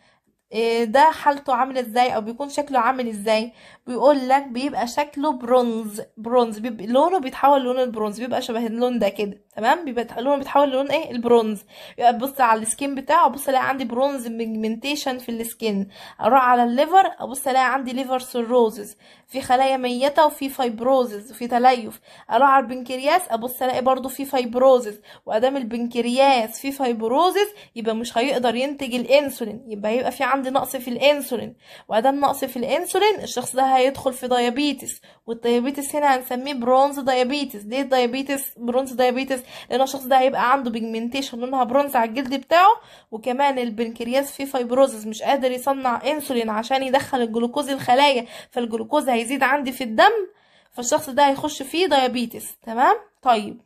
إيه، ده حالته عامله ازاي او بيكون شكله عامل ازاي بيقول لك بيبقى شكله برونز برونز بيبقى لونه بيتحول لون البرونز بيبقى شبه اللون ده كده تمام بيبقى لونه بيتحول لون ايه البرونز بيبقى تبص على السكين بتاعه ابص الاقي عندي برونز بيجمنتيشن في السكين اروح على الليفر ابص الاقي عندي ليفر سيروزز في خلايا ميته وفي فايبروزز في تليف اروح على البنكرياس ابص الاقي برضو في فايبروزز وادام البنكرياس في فايبروزز يبقى مش هيقدر ينتج الانسولين يبقى هيبقى في عندي نقص في الانسولين وادام نقص في الانسولين الشخص ده هيدخل في ديابيتس والديابيتس هنا هنسميه برونز ديابيتس ليه ديابيتس برونز ديابيتس لان الشخص ده هيبقى عنده بيجمنتيشن لونها برونز على الجلد بتاعه وكمان البنكرياس فيه فايبروزس مش قادر يصنع انسولين عشان يدخل الجلوكوز الخلايا فالجلوكوز هيزيد عندي في الدم فالشخص ده هيخش فيه ديابيتس تمام طيب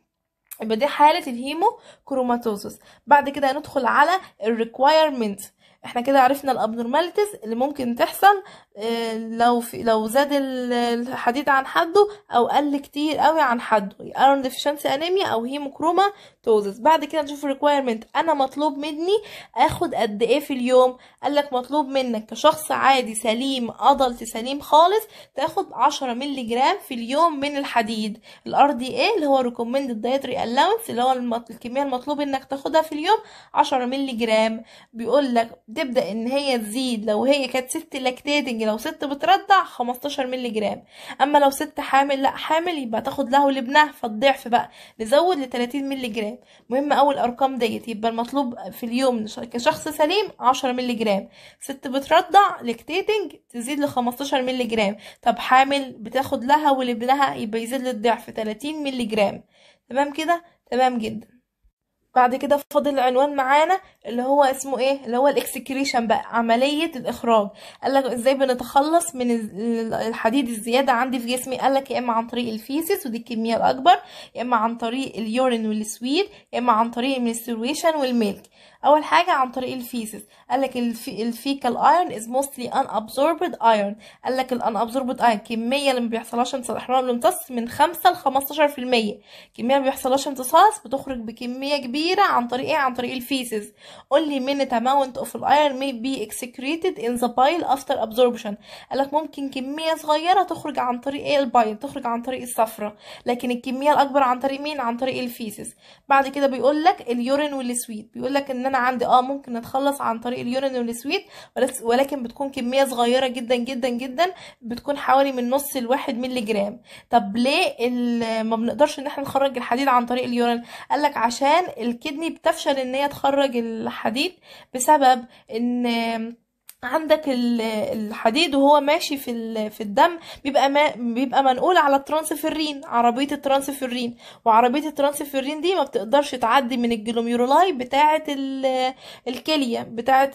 يبقى دي حالة الهيمو كروماتوزس بعد كده هندخل على الريكويرمنت احنا كده عرفنا الابنورماليتيز اللي ممكن تحصل آه، لو في لو زاد الحديد عن حده او قل كتير قوي عن حده ايرون ديفيشنسي انيميا او هيموكروما توزز بعد كده نشوف الريكويرمنت انا مطلوب مني اخد قد ايه في اليوم قال لك مطلوب منك كشخص عادي سليم ادلت سليم خالص تاخد 10 مللي جرام في اليوم من الحديد الار دي ايه اللي هو ريكومند دايتري الاونس اللي هو الكميه المطلوب انك تاخدها في اليوم 10 مللي جرام بيقول لك تبدا ان هي تزيد لو هي كانت ست لاكتيتنج لو ست بترضع 15 مللي جرام اما لو ست حامل لا حامل يبقى تاخد له لابنها فالضعف بقى نزود ل 30 مللي جرام جرام مهم أوي الأرقام ديت يبقى المطلوب في اليوم كشخص سليم عشرة مللي جرام ست بترضع لكتيتنج تزيد لخمستاشر مللي جرام طب حامل بتاخد لها ولابنها يبقى يزيد للضعف تلاتين مللي جرام تمام كده تمام جدا بعد كده فاضل عنوان معانا اللي هو اسمه ايه اللي هو الاكسكريشن بقى عمليه الاخراج قال لك ازاي بنتخلص من الحديد الزياده عندي في جسمي قال لك يا اما عن طريق الفيسس ودي الكميه الاكبر يا اما عن طريق اليورين والسويد يا اما عن طريق المنسترويشن والميلك اول حاجه عن طريق الفيسز قال لك الفيكال ايرون از موستلي ان ابزوربد ايرون قال لك الان ابزوربد ايرون كميه اللي ما بيحصلهاش احمرار الامتصاص من 5 ل 15% كميه ما بيحصلهاش امتصاص بتخرج بكميه كبيره عن طريق ايه عن طريق الفيسز لي minute amount of iron may be excreted in the بايل after absorption قال لك ممكن كميه صغيره تخرج عن طريق ايه البايل تخرج عن طريق الصفرة لكن الكميه الاكبر عن طريق مين عن طريق الفيسز بعد كده بيقول لك اليورين والسويت بيقول لك ان انا عندي اه ممكن اتخلص عن طريق اليورين والسويت ولكن بتكون كميه صغيره جدا جدا جدا بتكون حوالي من نص لواحد ملي جرام طب ليه ما بنقدرش ان احنا نخرج الحديد عن طريق اليورين قالك عشان الكدني بتفشل ان هي تخرج الحديد بسبب ان عندك الحديد وهو ماشي في في الدم بيبقى ما بيبقى منقول على الترانسفيرين عربيه الترانسفيرين وعربيه الترانسفيرين دي ما بتقدرش تعدي من الجلوميرولاي بتاعه الكليه بتاعه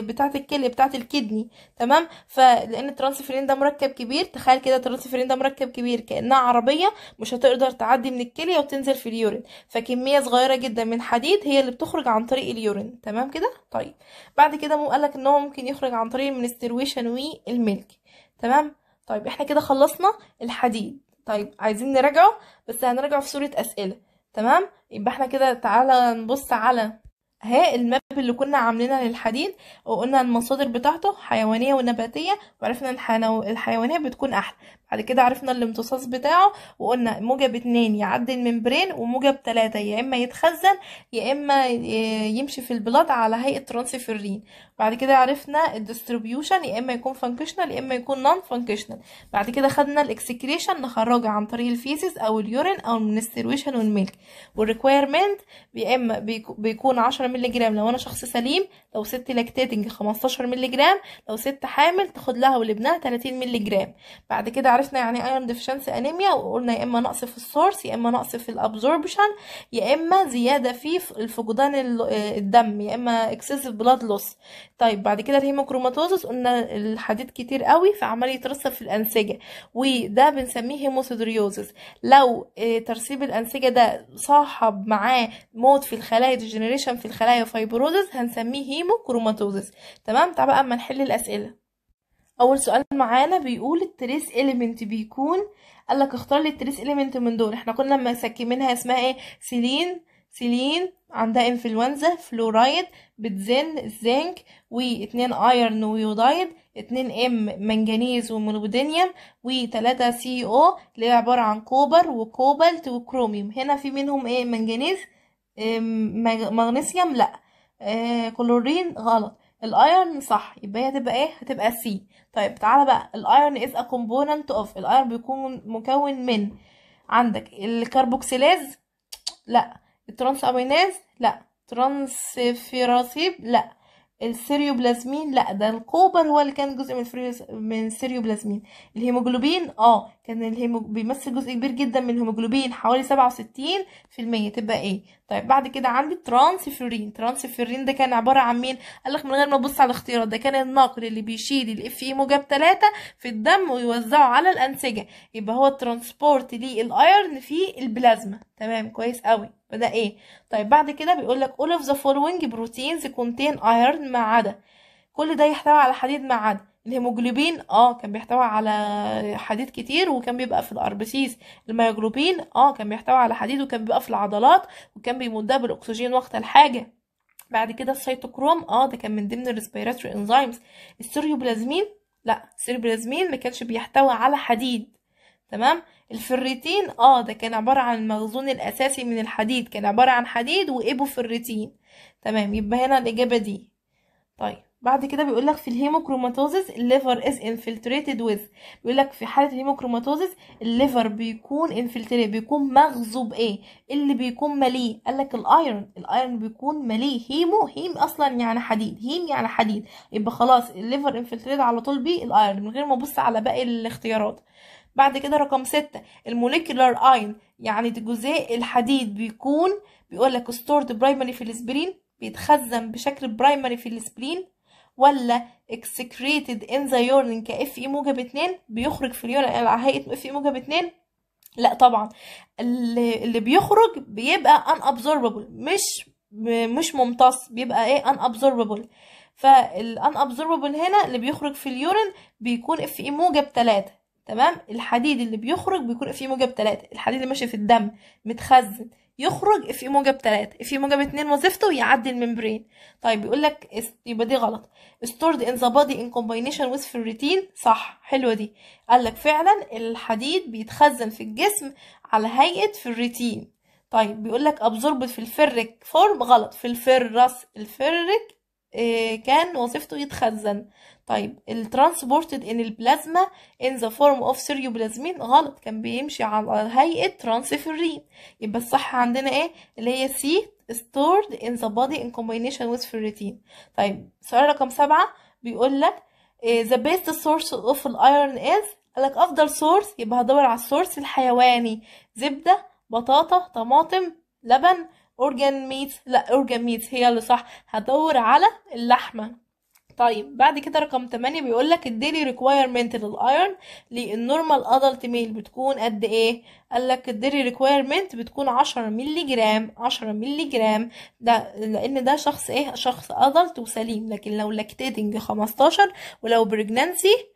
بتاعه الكليه بتاعه الكدني تمام فلان الترانسفيرين ده مركب كبير تخيل كده الترانسفيرين ده مركب كبير كانها عربيه مش هتقدر تعدي من الكليه وتنزل في اليورين فكميه صغيره جدا من حديد هي اللي بتخرج عن طريق اليورين تمام كده طيب بعد كده قال لك ان هو ممكن يخرج عن طريق المنستريشن والملك تمام طيب احنا كده خلصنا الحديد طيب عايزين نراجعه بس هنراجعه في صورة أسئلة تمام يبقى احنا كده تعالى نبص على ها الماب اللي كنا عاملينها للحديد وقلنا المصادر بتاعته حيوانية ونباتية وعرفنا الحيوانية بتكون أحلى بعد كده عرفنا الامتصاص بتاعه وقلنا موجب اتنين يعدي الممبرين وموجب تلاتة يا اما يتخزن يا اما يمشي في البلاد على هيئة ترانسفيرين بعد كده عرفنا الديستريبيوشن يا اما يكون فانكشنال يا اما يكون نون فانكشنال بعد كده خدنا الاكسكريشن نخرجه عن طريق الفيسز او اليورين او المنسترويشن والميلك والريكويرمنت يا اما بيكون 10 مللي جرام لو انا شخص سليم لو ست لاكتيتنج 15 مللي جرام لو ست حامل تاخد لها ولابنها 30 مللي جرام بعد كده عرفنا يعني ايرون ديفيشنسي انيميا وقلنا يا اما نقص في السورس يا اما نقص في الابزوربشن يا اما زياده في الفقدان الدم يا اما اكسسيف بلاد لوس طيب بعد كده الهيموكروماتوزس قلنا الحديد كتير قوي فعمال يترسب في الانسجه وده بنسميه هيموسيدريوزس لو آه، ترسيب الانسجه ده صاحب معاه موت في الخلايا ديجنريشن في الخلايا فايبروزس هنسميه هيموكروماتوزس تمام تعال بقى اما نحل الاسئله اول سؤال معانا بيقول التريس اليمنت بيكون قال لك اختار لي التريس اليمنت من دول احنا كنا لما مسكمينها اسمها ايه سيلين سيلين عندها انفلونزا فلورايد بتزن زنك و2 ايرن ويودايد اتنين ام منجنيز و وتلاتة سي او اللي هي عبارة عن كوبر وكوبالت وكروميوم هنا في منهم ايه منجنيز مغنيسيوم لا كلورين آه، غلط الايرن صح يبقى هي هتبقى ايه هتبقى سي طيب تعالى بقى الايرن از ا كومبوننت اوف الايرن بيكون مكون من عندك الكربوكسيلاز لا الترانس اميناز لا ترانسفيراسيب لا السيريوبلازمين لا ده الكوبر هو اللي كان جزء من الفريوز من السيريوبلازمين الهيموجلوبين اه كان الهيمو بيمثل جزء كبير جدا من الهيموجلوبين حوالي 67% تبقى ايه طيب بعد كده عندي ترانسفيرين ترانسفيرين ده كان عباره عن مين قال لك من غير ما ابص على الاختيارات ده كان النقر اللي بيشيل الاف e اي موجب تلاتة في الدم ويوزعه على الانسجه يبقى هو الترانسبورت للايرن في البلازما تمام كويس قوي ده ايه طيب بعد كده بيقول لك all of the following proteins contain iron ما عدا كل ده يحتوي على حديد ما عدا الهيموجلوبين اه كان بيحتوي على حديد كتير وكان بيبقى في الاربسيس الميوجلوبين اه كان بيحتوي على حديد وكان بيبقى في العضلات وكان بيمدها بالاكسجين وقت الحاجه بعد كده السيتوكروم اه ده كان من ضمن الريسبيراتوري انزيمز السيريوبلازمين لا السيريوبلازمين ما كانش بيحتوي على حديد تمام الفريتين اه ده كان عبارة عن المخزون الأساسي من الحديد كان عبارة عن حديد وإبو فريتين تمام يبقى هنا الإجابة دي طيب بعد كده بيقول لك في الهيموكروماتوزيس الليفر از انفلتريتد ويز بيقول لك في حاله الهيموكروماتوزيس الليفر بيكون انفلتري بيكون مغزو بايه اللي بيكون مليء قال لك الايرون الايرون بيكون مليء هيمو هيم اصلا يعني حديد هيم يعني حديد يبقى خلاص الليفر انفلتريت على طول بيه الايرون من غير ما ابص على باقي الاختيارات بعد كده رقم ستة الموليكولار اين يعني جزيء الحديد بيكون بيقول لك ستورد برايمري في الاسبرين بيتخزن بشكل برايمري في الاسبرين ولا اكسكريتد ان ذا يورن كاف اي موجب اتنين بيخرج في اليورين على هيئة اف اي موجب اتنين لا طبعا اللي بيخرج بيبقى unobservable مش مش ممتص بيبقى ايه فالان فالunobservable هنا اللي بيخرج في اليورين بيكون اف اي موجب تلاتة تمام الحديد اللي بيخرج بيكون في موجب 3 الحديد اللي ماشي في الدم متخزن يخرج في موجب 3 في موجب 2 وظيفته يعدي الممبرين طيب بيقول لك يبقى دي غلط stored in the body in combination with ferritin صح حلوه دي قال لك فعلا الحديد بيتخزن في الجسم على هيئه ferritin طيب بيقول لك ابزوربد في الفرك فورم غلط في الفرس الفرك آه، كان وظيفته يتخزن طيب transported in البلازما in the form of سيريوبلازمين غلط كان بيمشي على هيئة transferrin يبقى الصح عندنا ايه اللي هي C stored in the body in combination with ferritin طيب سؤال رقم سبعة بيقول لك إيه، the best source of iron is قالك افضل سورس يبقى هدور على السورس الحيواني زبدة بطاطا طماطم لبن organ meats لا organ meats هي اللي صح هدور على اللحمة طيب بعد كده رقم 8 بيقول لك الديلي ريكويرمنت للايرن للنورمال ادلت ميل بتكون قد ايه قال لك الديلي ريكويرمنت بتكون 10 مللي جرام 10 مللي جرام ده لان ده شخص ايه شخص ادلت وسليم لكن لو لاكتيتنج 15 ولو بريجننسي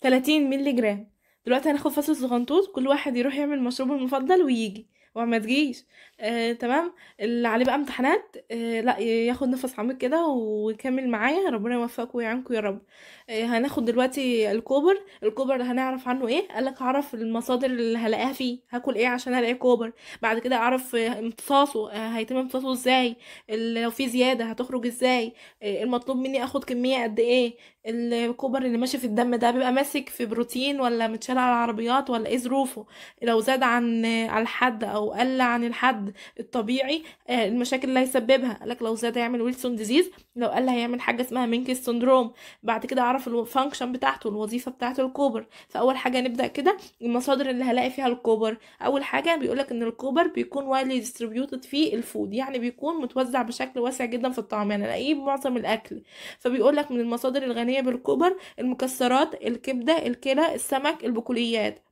30 مللي جرام دلوقتي هناخد فصل صغنطوط كل واحد يروح يعمل مشروبه المفضل ويجي وما تجيش آه، تمام اللي عليه بقى امتحانات آه، لا ياخد نفس عميق كده ويكمل معايا ربنا يوفقكم ويعينكم يا رب آه، هناخد دلوقتي الكوبر الكوبر هنعرف عنه ايه قالك هعرف المصادر اللي هلاقيها فيه هاكل ايه عشان الاقي كوبر بعد كده اعرف امتصاصه هيتم امتصاصه ازاي لو في زياده هتخرج ازاي المطلوب مني اخد كميه قد ايه الكوبر اللي ماشي في الدم ده بيبقى ماسك في بروتين ولا متشال على العربيات ولا ايه ظروفه لو زاد عن على الحد او قل عن الحد الطبيعي آه، المشاكل اللي هيسببها قالك لو زاد هيعمل ويلسون ديزيز لو قل هيعمل حاجه اسمها مينكس سندروم بعد كده اعرف الفانكشن بتاعته الوظيفه بتاعته الكوبر فاول حاجه نبدا كده المصادر اللي هلاقي فيها الكوبر اول حاجه بيقول ان الكوبر بيكون وايدلي ديستريبيوتد في الفود يعني بيكون متوزع بشكل واسع جدا في الطعام يعني الاقيه بمعظم الاكل فبيقول لك من المصادر الغنيه بالكوبر المكسرات الكبده الكلى السمك البقوليات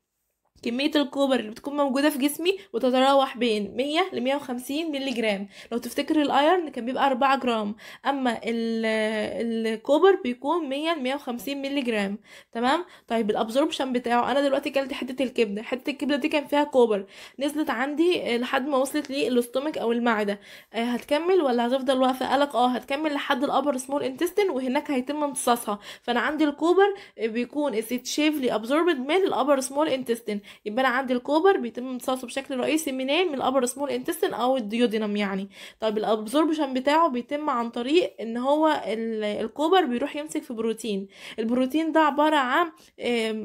كمية الكوبر اللي بتكون موجودة في جسمي بتتراوح بين 100 ل 150 ميلي جرام لو تفتكر الايرن كان بيبقى 4 جرام اما الكوبر بيكون 100 ل 150 ميلي جرام تمام طيب الابزوربشن بتاعه انا دلوقتي كلت حتة الكبدة حتة الكبدة دي كان فيها كوبر نزلت عندي لحد ما وصلت لي الاستومك او المعدة آه، هتكمل ولا هتفضل واقفة قالك اه هتكمل لحد الابر سمول انتستين وهناك هيتم امتصاصها فانا عندي الكوبر آه، بيكون شيفلي ابزوربد من الابر سمول انتستين يبقى انا عندي الكوبر بيتم امتصاصه بشكل رئيسي منين إيه؟ من الابر سمول انتستين او الديودينم يعني طب الابزوربشن بتاعه بيتم عن طريق ان هو الكوبر بيروح يمسك في بروتين البروتين ده عباره عن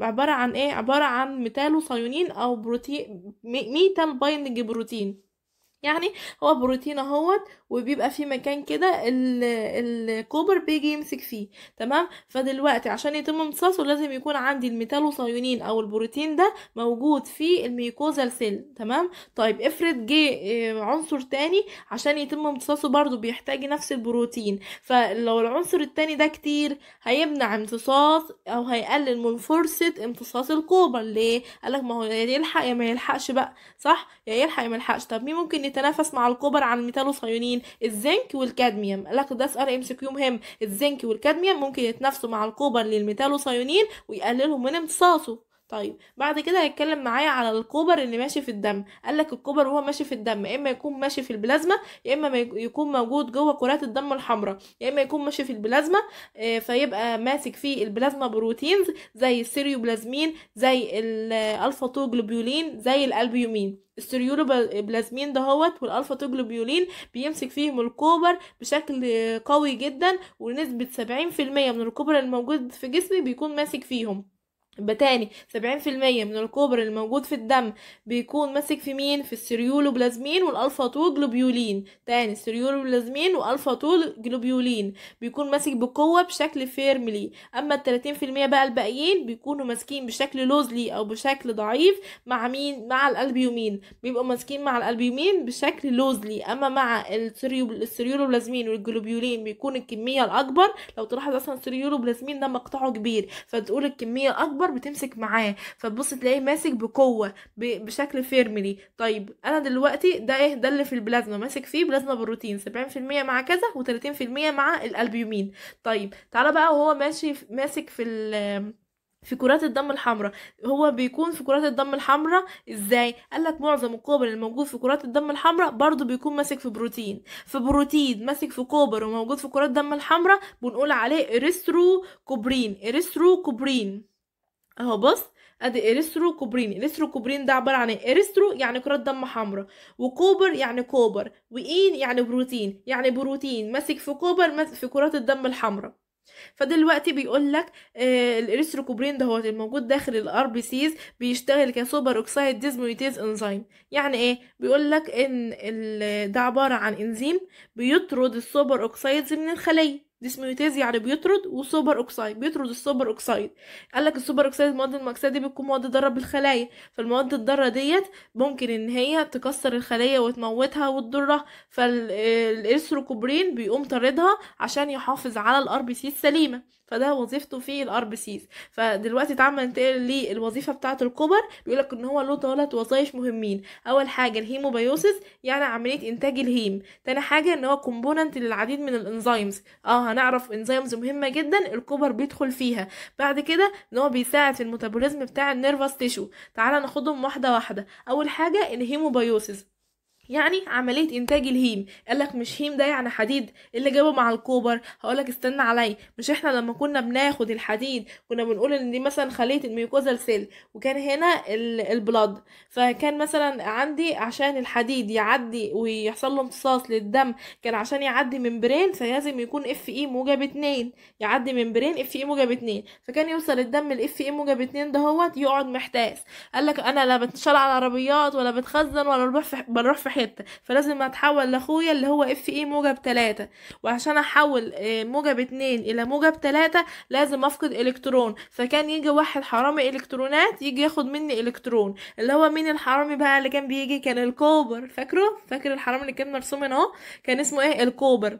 عباره عن ايه عباره عن ميتالوثايونين او بروتين ميتال بايندنج بروتين يعني هو بروتين اهوت وبيبقى في مكان كده الكوبر بيجي يمسك فيه تمام فدلوقتي عشان يتم امتصاصه لازم يكون عندي الميتالوثيونين او البروتين ده موجود في الميكوزال سيل تمام طيب افرض جه آه، عنصر تاني عشان يتم امتصاصه برضو بيحتاج نفس البروتين فلو العنصر التاني ده كتير هيمنع امتصاص او هيقلل من فرصه امتصاص الكوبر ليه قالك ما هو يلحق يا ما يلحقش بقى صح يا يلحق يا ما يلحقش طب مين ممكن بيتنافس مع الكوبر عن الميتالوثيونين الزنك والكادميوم ده سؤال ام سي كيو مهم الزنك والكادميوم ممكن يتنافسوا مع الكوبر للميتالوثيونين ويقللهم من امتصاصه طيب بعد كده هيتكلم معايا على الكوبر اللي ماشي في الدم قال لك الكوبر وهو ماشي في الدم يا اما يكون ماشي في البلازما يا اما يكون موجود جوه كرات الدم الحمراء يا اما يكون ماشي في البلازما آه، فيبقى ماسك في البلازما بروتينز زي السيريوبلازمين زي الالفا توجلوبيولين زي الالبيومين السيريوبلازمين دهوت والالفا توجلوبيولين بيمسك فيهم الكوبر بشكل قوي جدا ونسبة 70% من الكوبر الموجود في جسمي بيكون ماسك فيهم بتاني سبعين في المية من الكوبر الموجود في الدم بيكون ماسك في مين في السيريولوبلازمين والالفا جلوبيولين تاني السيريولوبلازمين والالفا جلوبيولين بيكون ماسك بقوة بشكل فيرملي اما التلاتين في المية بقى الباقيين بيكونوا ماسكين بشكل لوزلي او بشكل ضعيف مع مين مع الالبيومين بيبقوا ماسكين مع الالبيومين بشكل لوزلي اما مع السيريولوبلازمين والجلوبيولين بيكون الكمية الاكبر لو تلاحظ اصلا السيريولوبلازمين ده مقطعه كبير فتقول الكمية الاكبر اكبر بتمسك معاه فتبص تلاقيه ماسك بقوه بشكل فيرملي طيب انا دلوقتي ده ايه ده اللي في البلازما ماسك فيه بلازما بروتين 70% مع كذا و30% مع الالبيومين طيب تعالى بقى وهو ماشي ماسك في ال في كرات الدم الحمراء هو بيكون في كرات الدم الحمراء ازاي قال لك معظم الكوبر الموجود في كرات الدم الحمراء برضو بيكون ماسك في بروتين في بروتين ماسك في كوبر وموجود في كرات الدم الحمراء بنقول عليه اريثرو كوبرين اريثرو كوبرين اهو بص ادي اريسترو كوبرين اريسترو كوبرين ده عباره عن ايه يعني كرات دم حمراء وكوبر يعني كوبر واين يعني بروتين يعني بروتين ماسك في كوبر ماسك في كرات الدم الحمراء فدلوقتي بيقول لك آه الاريثروكوبرين ده هو الموجود داخل الار بي سيز بيشتغل كسوبر اوكسيد ديزميوتيز انزيم يعني ايه بيقول لك ان ده عباره عن انزيم بيطرد السوبر اوكسيدز من الخليه ديسميوتاز يعني بيطرد وسوبر اوكسايد بيطرد السوبر اوكسايد قال لك السوبر اوكسايد المواد المكسيه دي بتكون مواد ضاره بالخلايا فالمواد الضاره ديت ممكن ان هي تكسر الخليه وتموتها وتضرها فالاسروكوبرين آه، بيقوم طاردها عشان يحافظ على الار بي سي السليمه فده وظيفته في الار بي سيز فدلوقتي اتعمل انتقل للوظيفه بتاعه الكبر بيقول لك ان هو له ثلاث وظائف مهمين اول حاجه الهيموبيوسيس يعني عمليه انتاج الهيم تاني حاجه ان هو كومبوننت للعديد من الانزيمز اه هنعرف انزيمز مهمه جدا الكبر بيدخل فيها بعد كده ان هو بيساعد في الميتابوليزم بتاع النيرفاس تيشو تعالى ناخدهم واحده واحده اول حاجه الهيموبيوسيس يعني عمليه انتاج الهيم قالك مش هيم ده يعني حديد اللي جابه مع الكوبر هقولك استنى عليا مش احنا لما كنا بناخد الحديد كنا بنقول ان دي مثلا خليه الميوكوزال سيل وكان هنا البلاد فكان مثلا عندي عشان الحديد يعدي ويحصل له امتصاص للدم كان عشان يعدي ممبرين فلازم يكون اف اي e موجب اتنين يعدي ممبرين اف اي e موجب اتنين فكان يوصل الدم الاف اي e موجب اتنين دهوت يقعد محتاس قالك انا لا بتشال على عربيات ولا بتخزن ولا بروح بروح في حتة فلازم اتحول لاخويا اللي هو اف اي موجب تلاتة وعشان احول آه، موجب اتنين الى موجب تلاتة لازم افقد الكترون فكان يجي واحد حرامي الكترونات يجي ياخد مني الكترون اللي هو مين الحرامي بقى اللي كان بيجي كان الكوبر فاكره فاكر الحرامي اللي كان مرسوم هنا اهو كان اسمه ايه الكوبر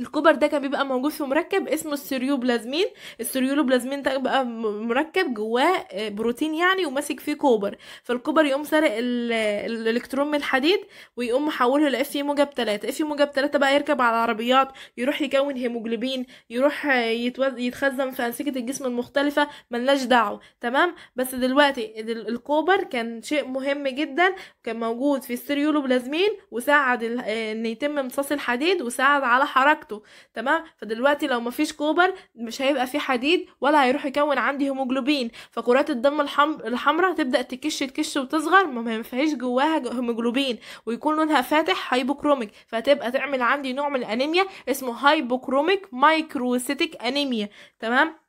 الكوبر ده كان بيبقى موجود في مركب اسمه السيريوبلازمين السيريوبلازمين ده بقى مركب جواه آه، بروتين يعني وماسك فيه كوبر فالكوبر يقوم سارق الالكترون من الحديد ويقوم محوله لاف موجب 3 اف موجب 3 بقى يركب على العربيات يروح يكون هيموجلوبين يروح آه، يتخزن في انسجه الجسم المختلفه ملناش دعوه تمام بس دلوقتي الكوبر كان شيء مهم جدا كان موجود في السيريوبلازمين وساعد آه، ان يتم امتصاص الحديد وساعد على حركته بتاعته تمام فدلوقتي لو مفيش كوبر مش هيبقى في حديد ولا هيروح يكون عندي هيموجلوبين فكرات الدم الحمراء تبدا تكش تكش وتصغر ما فيهاش جواها هيموجلوبين ويكون لونها فاتح هايبوكروميك فتبقى تعمل عندي نوع من الانيميا اسمه هايبوكروميك مايكروسيتيك انيميا تمام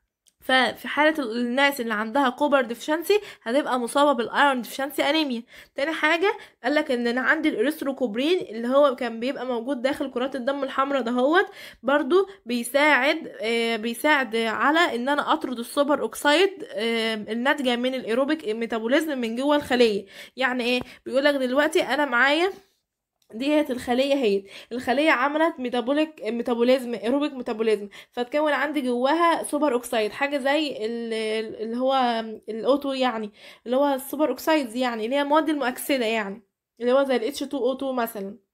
ففي حالة الناس اللي عندها كوبر ديفشنسي هتبقى مصابة بالايرون ديفشنسي انيميا تاني حاجة قالك ان انا عندي الاريثروكوبرين اللي هو كان بيبقى موجود داخل كرات الدم الحمراء دهوت برضو بيساعد آه، بيساعد على ان انا اطرد السوبر اوكسايد آه، الناتجة من الايروبيك ميتابوليزم من جوه الخلية يعني ايه بيقولك دلوقتي انا معايا دي هي الخليه هي الخليه عملت ميتابوليك ميتابوليزم ايروبيك ميتابوليزم فتكون عندي جواها سوبر اوكسايد حاجه زي اللي هو الاوتو يعني اللي هو السوبر اوكسايدز يعني اللي هي المواد المؤكسده يعني اللي هو زي الاتش 2 او 2 مثلا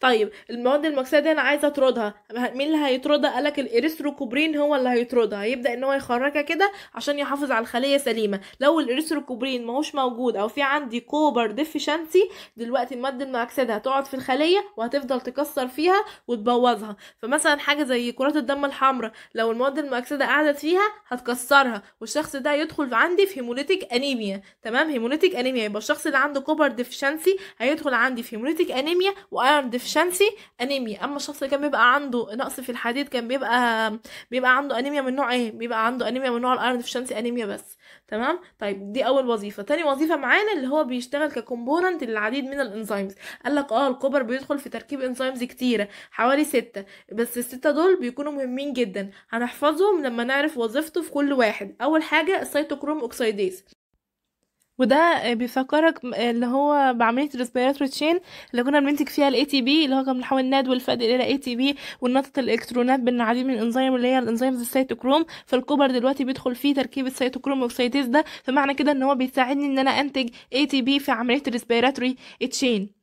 طيب المواد المكسده دي انا عايزه اطردها مين اللي هيطردها قالك الاريثروكوبرين هو اللي هيطردها هيبدا ان هو يخرجها كده عشان يحافظ على الخليه سليمه لو الاريثروكوبرين ماهوش موجود او في عندي كوبر ديفيشنسي دلوقتي الماده المكسده هتقعد في الخليه وهتفضل تكسر فيها وتبوظها فمثلا حاجه زي كرات الدم الحمراء لو المواد المكسده قعدت فيها هتكسرها والشخص ده يدخل عندي في هيموليتيك انيميا تمام هيموليتيك انيميا يبقى الشخص اللي عنده كوبر ديفيشنسي هيدخل عندي في هيموليتيك انيميا وايرون انهيار ديفشنسي انيميا اما الشخص اللي كان بيبقى عنده نقص في الحديد كان بيبقى بيبقى عنده انيميا من نوع ايه بيبقى عنده انيميا من نوع الايرون ديفشنسي انيميا بس تمام طيب دي اول وظيفه تاني وظيفه معانا اللي هو بيشتغل ككومبوننت للعديد من الانزيمز قال لك اه الكوبر بيدخل في تركيب انزيمز كتيره حوالي ستة بس الستة دول بيكونوا مهمين جدا هنحفظهم لما نعرف وظيفته في كل واحد اول حاجه السيتوكروم اوكسيديز وده بيفكرك اللي هو بعملية الريسبيراتوري تشين اللي كنا بننتج فيها الاي تي بي اللي هو كان بنحول الناد الفادق الى اي تي بي ونطة الالكترونات بالعديد من الانزيم اللي هي الانزيمز السيتوكروم فالكوبر دلوقتي بيدخل فيه تركيب السيتوكروم اوكسيديز ده فمعنى كده ان هو بيساعدني ان انا انتج اي تي بي في عملية الريسبيراتوري تشين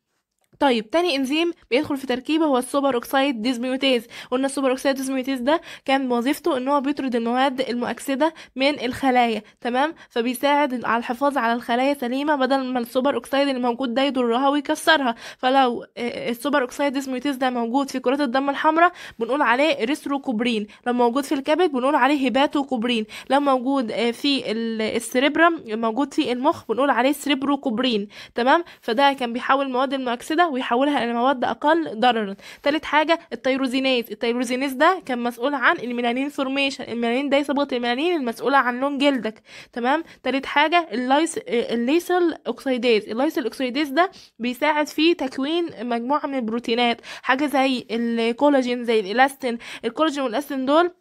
طيب تاني انزيم بيدخل في تركيبه هو السوبر اوكسيد ديزميوتيز قلنا السوبر اوكسيد ديزميوتيز ده كان وظيفته ان هو بيطرد المواد المؤكسده من الخلايا تمام فبيساعد على الحفاظ على الخلايا سليمه بدل ما السوبر اوكسيد اللي موجود ده يضرها ويكسرها فلو آه، آه، السوبر اوكسيد ديزميوتيز ده موجود في كرات الدم الحمراء بنقول عليه ريستروكوبرين لو موجود في الكبد بنقول عليه هيباتوكوبرين لو موجود آه، في السريبرم موجود في المخ بنقول عليه سريبروكوبرين تمام فده كان بيحول المواد المؤكسده ويحولها إلى مواد أقل ضررا تالت حاجة التيروزينيز التيروزينيز ده كان مسؤول عن الميلانين فورميشن الميلانين ده صبغه الميلانين المسؤولة عن لون جلدك تمام تالت حاجة اللايس الليسل أوكسيديز اللايسل أوكسيديز ده بيساعد في تكوين مجموعة من البروتينات حاجة زي الكولاجين زي الإلاستين الكولاجين والإلاستين دول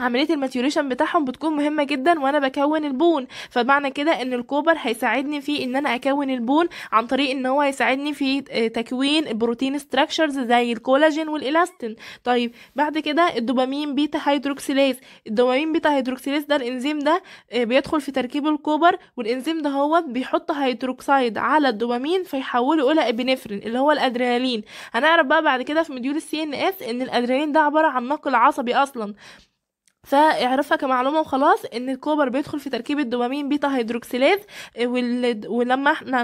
عمليه الماتيوريشن بتاعهم بتكون مهمه جدا وانا بكون البون فمعنى كده ان الكوبر هيساعدني في ان انا اكون البون عن طريق ان هو هيساعدني في آه، تكوين بروتين ستراكشرز زي الكولاجين والالاستين طيب بعد كده الدوبامين بيتا هيدروكسيلاز الدوبامين بيتا هيدروكسيلاز ده الانزيم ده آه، بيدخل في تركيب الكوبر والانزيم ده هو بيحط هيدروكسيد على الدوبامين فيحوله الى ابينفرين اللي هو الادرينالين هنعرف بقى بعد كده في مديول السي ان اس ان الادرينالين ده عباره عن نقل عصبي اصلا فاعرفها كمعلومه وخلاص ان الكوبر بيدخل في تركيب الدوبامين بيتا هيدروكسيلاز آه، ولما احنا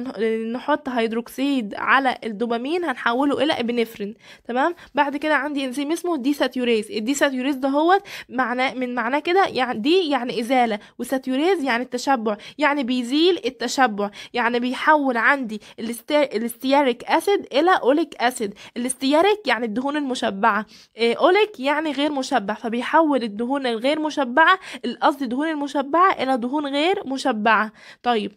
نحط هيدروكسيد على الدوبامين هنحوله الى ابنفرين تمام بعد كده عندي انزيم اسمه ديساتيوريز الديساتيوريز ده هو معناه من معناه كده يعني دي يعني ازاله وساتيوريز يعني التشبع يعني بيزيل التشبع يعني بيحول عندي الاستياريك اسيد الى اوليك اسيد الاستياريك يعني الدهون المشبعه آه، اوليك يعني غير مشبع فبيحول الدهون الغير مشبعة القصد دهون المشبعة إلى دهون غير مشبعة طيب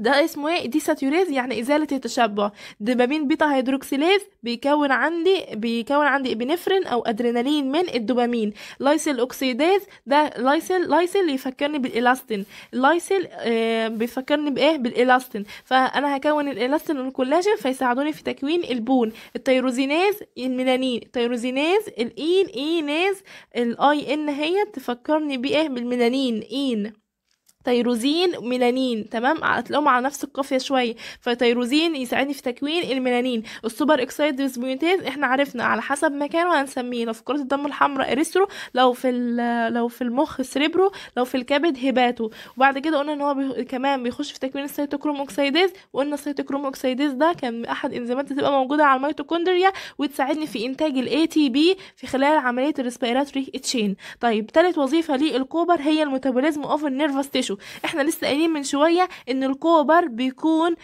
ده اسمه ايه دي ساتوريز يعني ازاله التشبع دوبامين بيتا هيدروكسيليز بيكون عندي بيكون عندي ابنفرين او ادرينالين من الدوبامين لايسيل اوكسيداز ده لايسيل لايسيل يفكرني بالالاستين لايسيل آه بيفكرني بايه بالالاستين فانا هكون الالاستين والكولاجين فيساعدوني في تكوين البون التيروزيناز الميلانين التيروزيناز الاين اينيز الاي ان هي تفكرني بايه بالميلانين اين تيروزين ميلانين تمام هتلاقيهم على نفس القافيه شويه فتيروزين يساعدني في تكوين الميلانين السوبر اكسايد ديسبوينتيز احنا عرفنا على حسب مكانه هنسميه لو في كره الدم الحمراء اريسترو لو في لو في المخ سريبرو لو في الكبد هباتو وبعد كده قلنا ان هو بي... كمان بيخش في تكوين السيتوكروم اوكسيديز وقلنا السيتوكروم اوكسيديز ده كان احد انزيمات بتبقى موجوده على الميتوكوندريا وتساعدني في انتاج الاي تي بي في خلال عمليه الريسبيراتوري تشين طيب ثالث وظيفه للكوبر هي الميتابوليزم اوف النيرفس يعيشوا احنا لسه قايلين من شويه ان الكوبر بيكون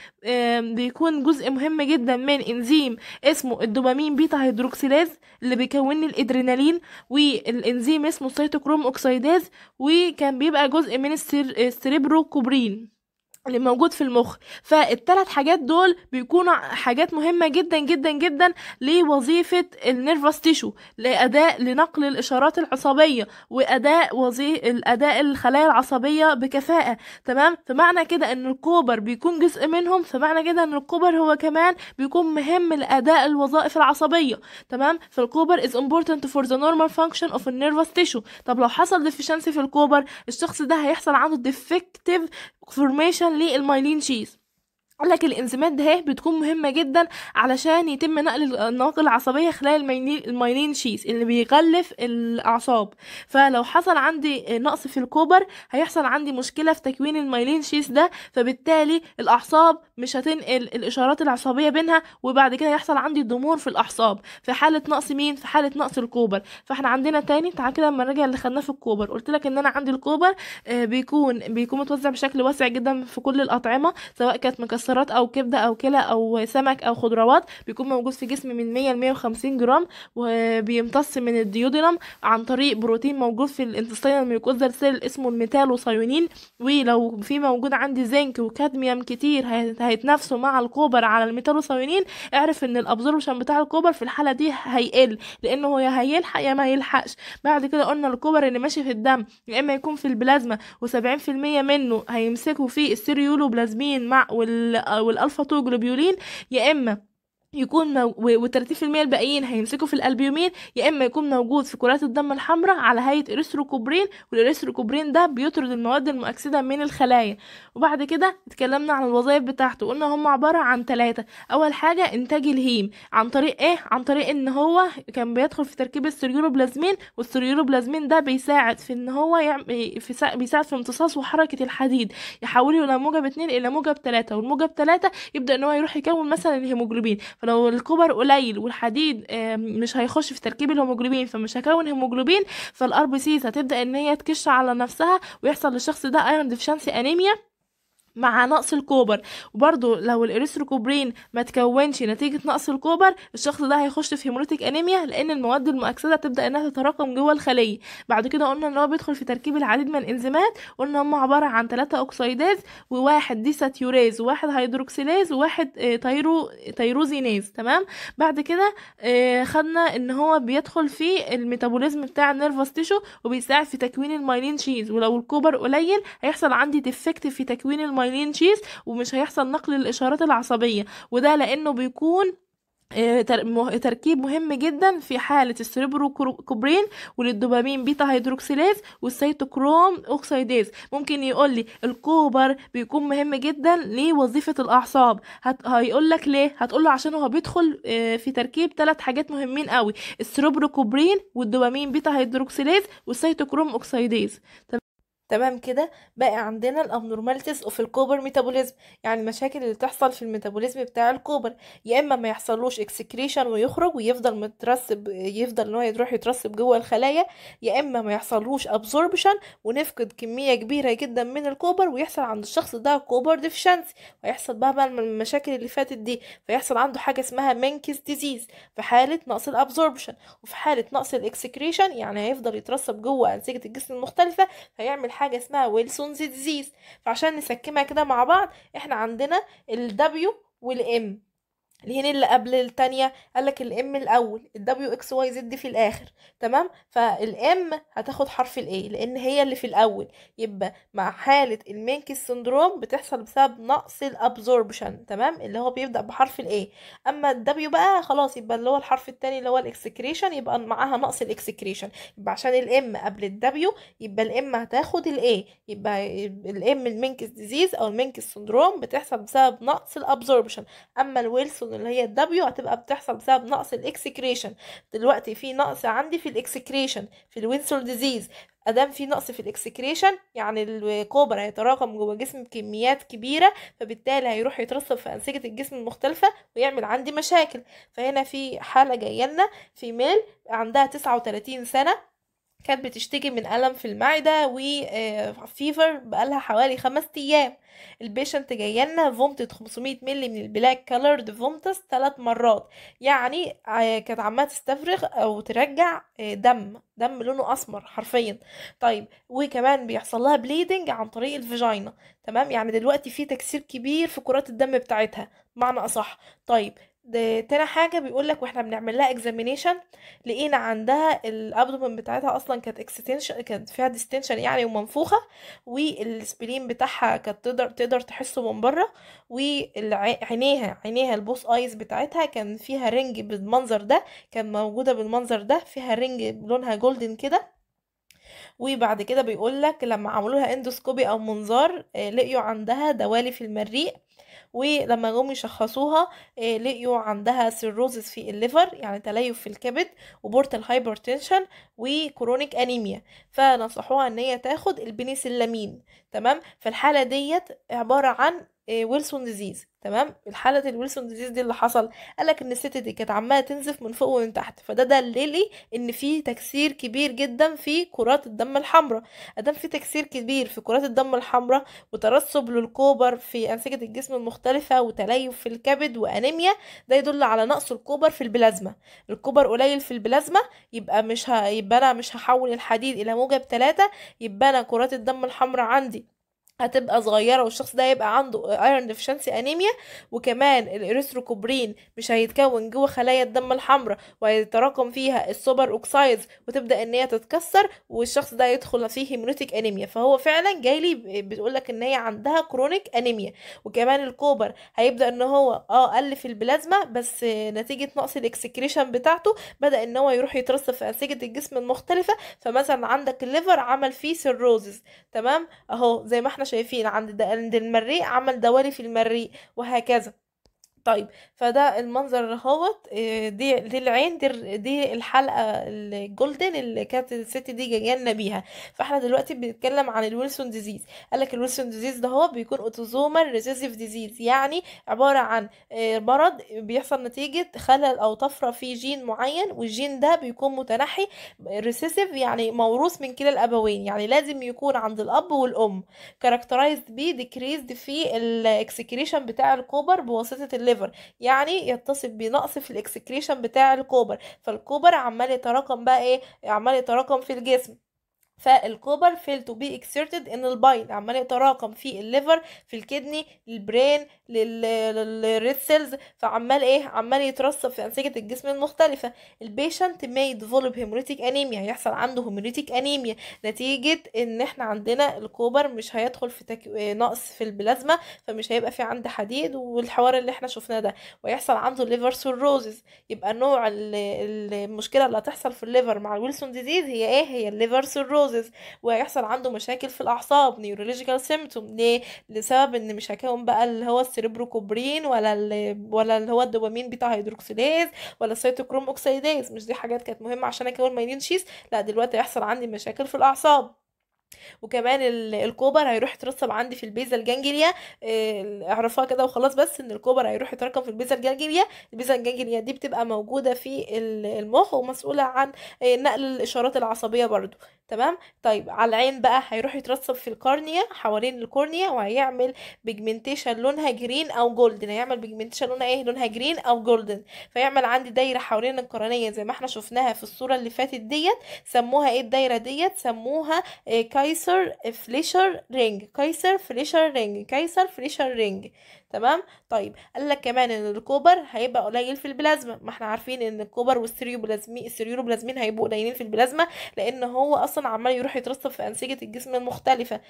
بيكون جزء مهم جدا من انزيم اسمه الدوبامين بيتا هيدروكسيلاز اللي بيكون الادرينالين والانزيم اسمه السيتوكروم اوكسيداز وكان بيبقى جزء من السيريبرو كوبرين اللي موجود في المخ فالثلاث حاجات دول بيكونوا حاجات مهمة جدا جدا جدا لوظيفة النيرفس تيشو لأداء لنقل الإشارات العصبية وأداء وظي... الأداء الخلايا العصبية بكفاءة تمام فمعنى كده إن الكوبر بيكون جزء منهم فمعنى كده إن الكوبر هو كمان بيكون مهم لأداء الوظائف العصبية تمام فالكوبر is important for the normal function of the nervous tissue طب لو حصل deficiency في الكوبر الشخص ده هيحصل عنده defective formation نخليه المايلين تشيز لك الانزيمات ده بتكون مهمة جدا علشان يتم نقل النواقل العصبية خلال المايلين شيز اللي بيغلف الأعصاب فلو حصل عندي نقص في الكوبر هيحصل عندي مشكلة في تكوين المايلين شيز ده فبالتالي الأعصاب مش هتنقل الإشارات العصبية بينها وبعد كده هيحصل عندي ضمور في الأعصاب في حالة نقص مين في حالة نقص الكوبر فاحنا عندنا تاني تعال كده لما نرجع اللي خدناه في الكوبر قلت لك ان انا عندي الكوبر آه، بيكون بيكون متوزع بشكل واسع جدا في كل الأطعمة سواء كانت مكسرة مكسرات او كبده او كلى او سمك او خضروات بيكون موجود في جسم من 100 ل 150 جرام وبيمتص من الديودينم عن طريق بروتين موجود في الانتستين ميوكوزال سيل اسمه الميتالوسايونين ولو في موجود عندي زنك وكادميوم كتير هيتنافسوا مع الكوبر على الميتالوسايونين اعرف ان الابزوربشن بتاع الكوبر في الحاله دي هيقل لانه هو يا هيلحق يا ما يلحقش بعد كده قلنا الكوبر اللي ماشي في الدم يا اما يكون في البلازما و70% منه هيمسكوا فيه السيريولوبلازمين مع وال والالفا توجلوبيولين يا اما يكون مو... و30% الباقيين هيمسكوا في الالبيومين يا اما يكون موجود في كرات الدم الحمراء على هيئه اريثروكوبرين والاريثروكوبرين ده بيطرد المواد المؤكسده من الخلايا وبعد كده اتكلمنا عن الوظائف بتاعته قلنا هم عباره عن ثلاثه اول حاجه انتاج الهيم عن طريق ايه عن طريق ان هو كان بيدخل في تركيب السيريوبلازمين والسيريوبلازمين ده بيساعد في ان هو يعمل في سا... بيساعد في امتصاص وحركه الحديد يحوله من موجب اتنين الى موجب 3 والموجب 3 يبدا ان هو يروح يكون مثلا الهيموجلوبين فلو الكوبر قليل والحديد آه، مش هيخش في تركيب الهيموجلوبين فمش هكون هيموجلوبين فالار بي سي هتبدا ان هي تكش على نفسها ويحصل للشخص ده ايرون ديفشنسي انيميا مع نقص الكوبر وبرضه لو الاريثروكوبرين ما تكونش نتيجه نقص الكوبر الشخص ده هيخش في هيموليتيك انيميا لان المواد المؤكسده تبدا انها تتراكم جوه الخليه بعد كده قلنا ان هو بيدخل في تركيب العديد من الانزيمات قلنا هم عباره عن ثلاثه اوكسيداز وواحد ديساتيوريز وواحد هيدروكسيلاز وواحد آه، تايرو تايروزينيز تمام بعد كده آه، خدنا ان هو بيدخل في الميتابوليزم بتاع النيرفس تيشو وبيساعد في تكوين المايلين شيز ولو الكوبر قليل هيحصل عندي ديفكت في تكوين المايلين المايلين شيس ومش هيحصل نقل الاشارات العصبيه وده لانه بيكون آه، تركيب مهم جدا في حالة السريبرو كوبرين وللدوبامين بيتا هيدروكسيلاز والسيتوكروم اوكسيداز ممكن يقول لي الكوبر بيكون مهم جدا لوظيفة الأعصاب هت... هيقول لك ليه هتقول له عشان هو بيدخل آه، في تركيب ثلاث حاجات مهمين قوي السريبرو كوبرين والدوبامين بيتا هيدروكسيلاز والسيتوكروم اوكسيداز تمام كده بقى عندنا الابنورماليتيز اوف الكوبر ميتابوليزم يعني المشاكل اللي تحصل في الميتابوليزم بتاع الكوبر يا اما ما يحصلوش اكسكريشن ويخرج ويفضل مترسب يفضل ان هو يروح يترسب جوه الخلايا يا اما ما يحصلوش ابزوربشن ونفقد كميه كبيره جدا من الكوبر ويحصل عند الشخص ده كوبر ديفشنسي ويحصل بقى, بقى المشاكل اللي فاتت دي فيحصل عنده حاجه اسمها منكس ديزيز في حاله نقص الابزوربشن وفي حاله نقص الاكسكريشن يعني هيفضل يترسب جوه انسجه الجسم المختلفه فيعمل حاجه اسمها ويلسونز ديزيز فعشان نسكمها كده مع بعض احنا عندنا ال W وال M هنا اللي قبل التانية قالك الام الاول الدبليو اكس واي زد في الاخر تمام فالام هتاخد حرف الاي لان هي اللي في الاول يبقى مع حالة المينكي سندروم بتحصل بسبب نقص الابزوربشن تمام اللي هو بيبدأ بحرف الاي اما الدبليو بقى خلاص يبقى اللي هو الحرف التاني اللي هو الاكسكريشن يبقى معاها نقص الاكسكريشن يبقى عشان الام قبل الدبليو يبقى الام هتاخد الاي يبقى الام المينكس ديزيز او المينكس سندروم بتحصل بسبب نقص الابزوربشن اما الويلسون البيوتون اللي هي الدبليو هتبقى بتحصل بسبب نقص الاكسكريشن دلوقتي في نقص عندي في الاكسكريشن في الوينسول ديزيز ادام في نقص في الاكسكريشن يعني الكوبرا هيتراكم جوه الجسم كميات كبيره فبالتالي هيروح يترسب في انسجه الجسم المختلفه ويعمل عندي مشاكل فهنا في حاله جايه لنا في ميل عندها 39 سنه كانت بتشتكي من ألم في المعدة وفيفر آه، بقالها حوالي خمس أيام البيشنت جاي لنا فومتت 500 مللي من البلاك كالرد فومتس ثلاث مرات يعني آه، كانت عماله تستفرغ او ترجع آه، دم دم لونه اسمر حرفيا طيب وكمان بيحصل لها بليدنج عن طريق الفيجينا تمام يعني دلوقتي في تكسير كبير في كرات الدم بتاعتها بمعنى اصح طيب ده تاني حاجة بيقولك واحنا بنعمل لها examination لقينا عندها الابدومن بتاعتها اصلا كانت extension كانت فيها distension يعني ومنفوخة والسبلين بتاعها كانت تقدر تقدر تحسه من بره وعينيها عينيها البوس ايز بتاعتها كان فيها رنج بالمنظر ده كان موجودة بالمنظر ده فيها رنج لونها جولدن كده وبعد كده بيقولك لما عملوها اندوسكوبي او منظار آه، لقيوا عندها دوالي في المريء ولما جم يشخصوها آه، لقيوا عندها سيروزس في الليفر يعني تليف في الكبد وبورتال هايبرتنشن وكرونيك انيميا فنصحوها ان هي تاخد البنسلامين تمام الحاله ديت عباره عن ويلسون آه، ديزيز تمام الحاله الويلسون ديزيز دي اللي حصل قالك ان الست دي كانت عماله تنزف من فوق ومن تحت فده دليلي ان في تكسير كبير جدا في كرات الدم الحمراء ادام في تكسير كبير في كرات الدم الحمراء وترسب للكوبر في انسجه الجسم المختلفه وتليف في الكبد وانيميا ده يدل على نقص الكوبر في البلازما الكوبر قليل في البلازما يبقى مش ه... يبقى انا مش هحول الحديد الى موجب ثلاثة يبقى انا كرات الدم الحمراء عندي هتبقى صغيره والشخص ده هيبقى عنده ايرون ديفشنسي انيميا وكمان الاريثروكوبرين مش هيتكون جوه خلايا الدم الحمراء وهيتراكم فيها السوبر اوكسايدز وتبدا ان هي تتكسر والشخص ده يدخل فيه هيموريتيك انيميا فهو فعلا جايلي بتقول لك ان هي عندها كرونيك انيميا وكمان الكوبر هيبدا ان هو اه قل في البلازما بس نتيجه نقص الاكسكريشن بتاعته بدا ان هو يروح يترسب في انسجه الجسم المختلفه فمثلا عندك الليفر عمل فيه سيروزز تمام اهو زي ما احنا شايفين عند المريء عمل دوالي في المريء وهكذا طيب فده المنظر اهوت آه، دي دي العين دي دي الحلقه الجولدن اللي كانت الست دي جايه بيها فاحنا دلوقتي بنتكلم عن الويلسون ديزيز قال لك الويلسون ديزيز ده هو بيكون اوتوزومال ريسيسيف ديزيز يعني عباره عن آه، مرض بيحصل نتيجه خلل او طفره في جين معين والجين ده بيكون متنحي ريسيسيف يعني موروث من كلا الابوين يعني لازم يكون عند الاب والام كاركترايزد بي ديكريزد في الاكسكريشن بتاع الكوبر بواسطه الليفر الليفر يعني يتصف بنقص في الاكسكريشن بتاع الكوبر فالكوبر عمال يتراكم بقى ايه عمال يتراكم في الجسم فالكوبر فيل تو بي اكسيرتد ان الباين عمال يتراكم في الليفر في الكدني للبرين للريد سيلز فعمال ايه عمال يترسب في انسجه الجسم المختلفه البيشنت ماي develop هيموريتيك انيميا هيحصل عنده هيموريتيك انيميا نتيجه ان احنا عندنا الكوبر مش هيدخل في تك... نقص في البلازما فمش هيبقى في عند حديد والحوار اللي احنا شفناه ده ويحصل عنده ليفر cirrhosis يبقى نوع المشكله اللي هتحصل في الليفر مع الويلسون ديزيز هي ايه هي الليفر سيروز causes وهيحصل عنده مشاكل في الاعصاب نيورولوجيكال سيمتوم ليه لسبب ان مش هكون بقى اللي هو السيربروكوبرين ولا اللي ولا اللي هو الدوبامين بتاع هيدروكسيليز ولا السيتوكروم اوكسيديز مش دي حاجات كانت مهمه عشان اكون مايلين شيس لا دلوقتي هيحصل عندي مشاكل في الاعصاب وكمان الكوبر هيروح يترسب عندي في البيزا الجانجليا آه، اعرفها كده وخلاص بس ان الكوبر هيروح يتركب في البيزا الجانجليا البيزا الجانجليا دي بتبقى موجوده في المخ ومسؤوله عن آه، نقل الاشارات العصبيه برضو تمام طيب على العين بقى هيروح يترسب في الكورنيا حوالين الكورنيا وهيعمل بيجمنتيشن لونها جرين او جولدن هيعمل بيجمنتيشن لونها ايه لونها جرين او جولدن فيعمل عندي دايره حوالين القرنيه زي ما احنا شفناها في الصوره اللي فاتت ديت سموها ايه الدايره ديت سموها إيه كايسر فليشر رينج كايسر فليشر رينج كايسر فليشر رينج تمام طيب قال لك كمان ان الكوبر هيبقى قليل في البلازما ما احنا عارفين ان الكوبر والسيريوبلازمين السيريوبلازمين هيبقوا قليلين في البلازما لان هو اصلا عمال يروح يترسب في انسجه الجسم المختلفه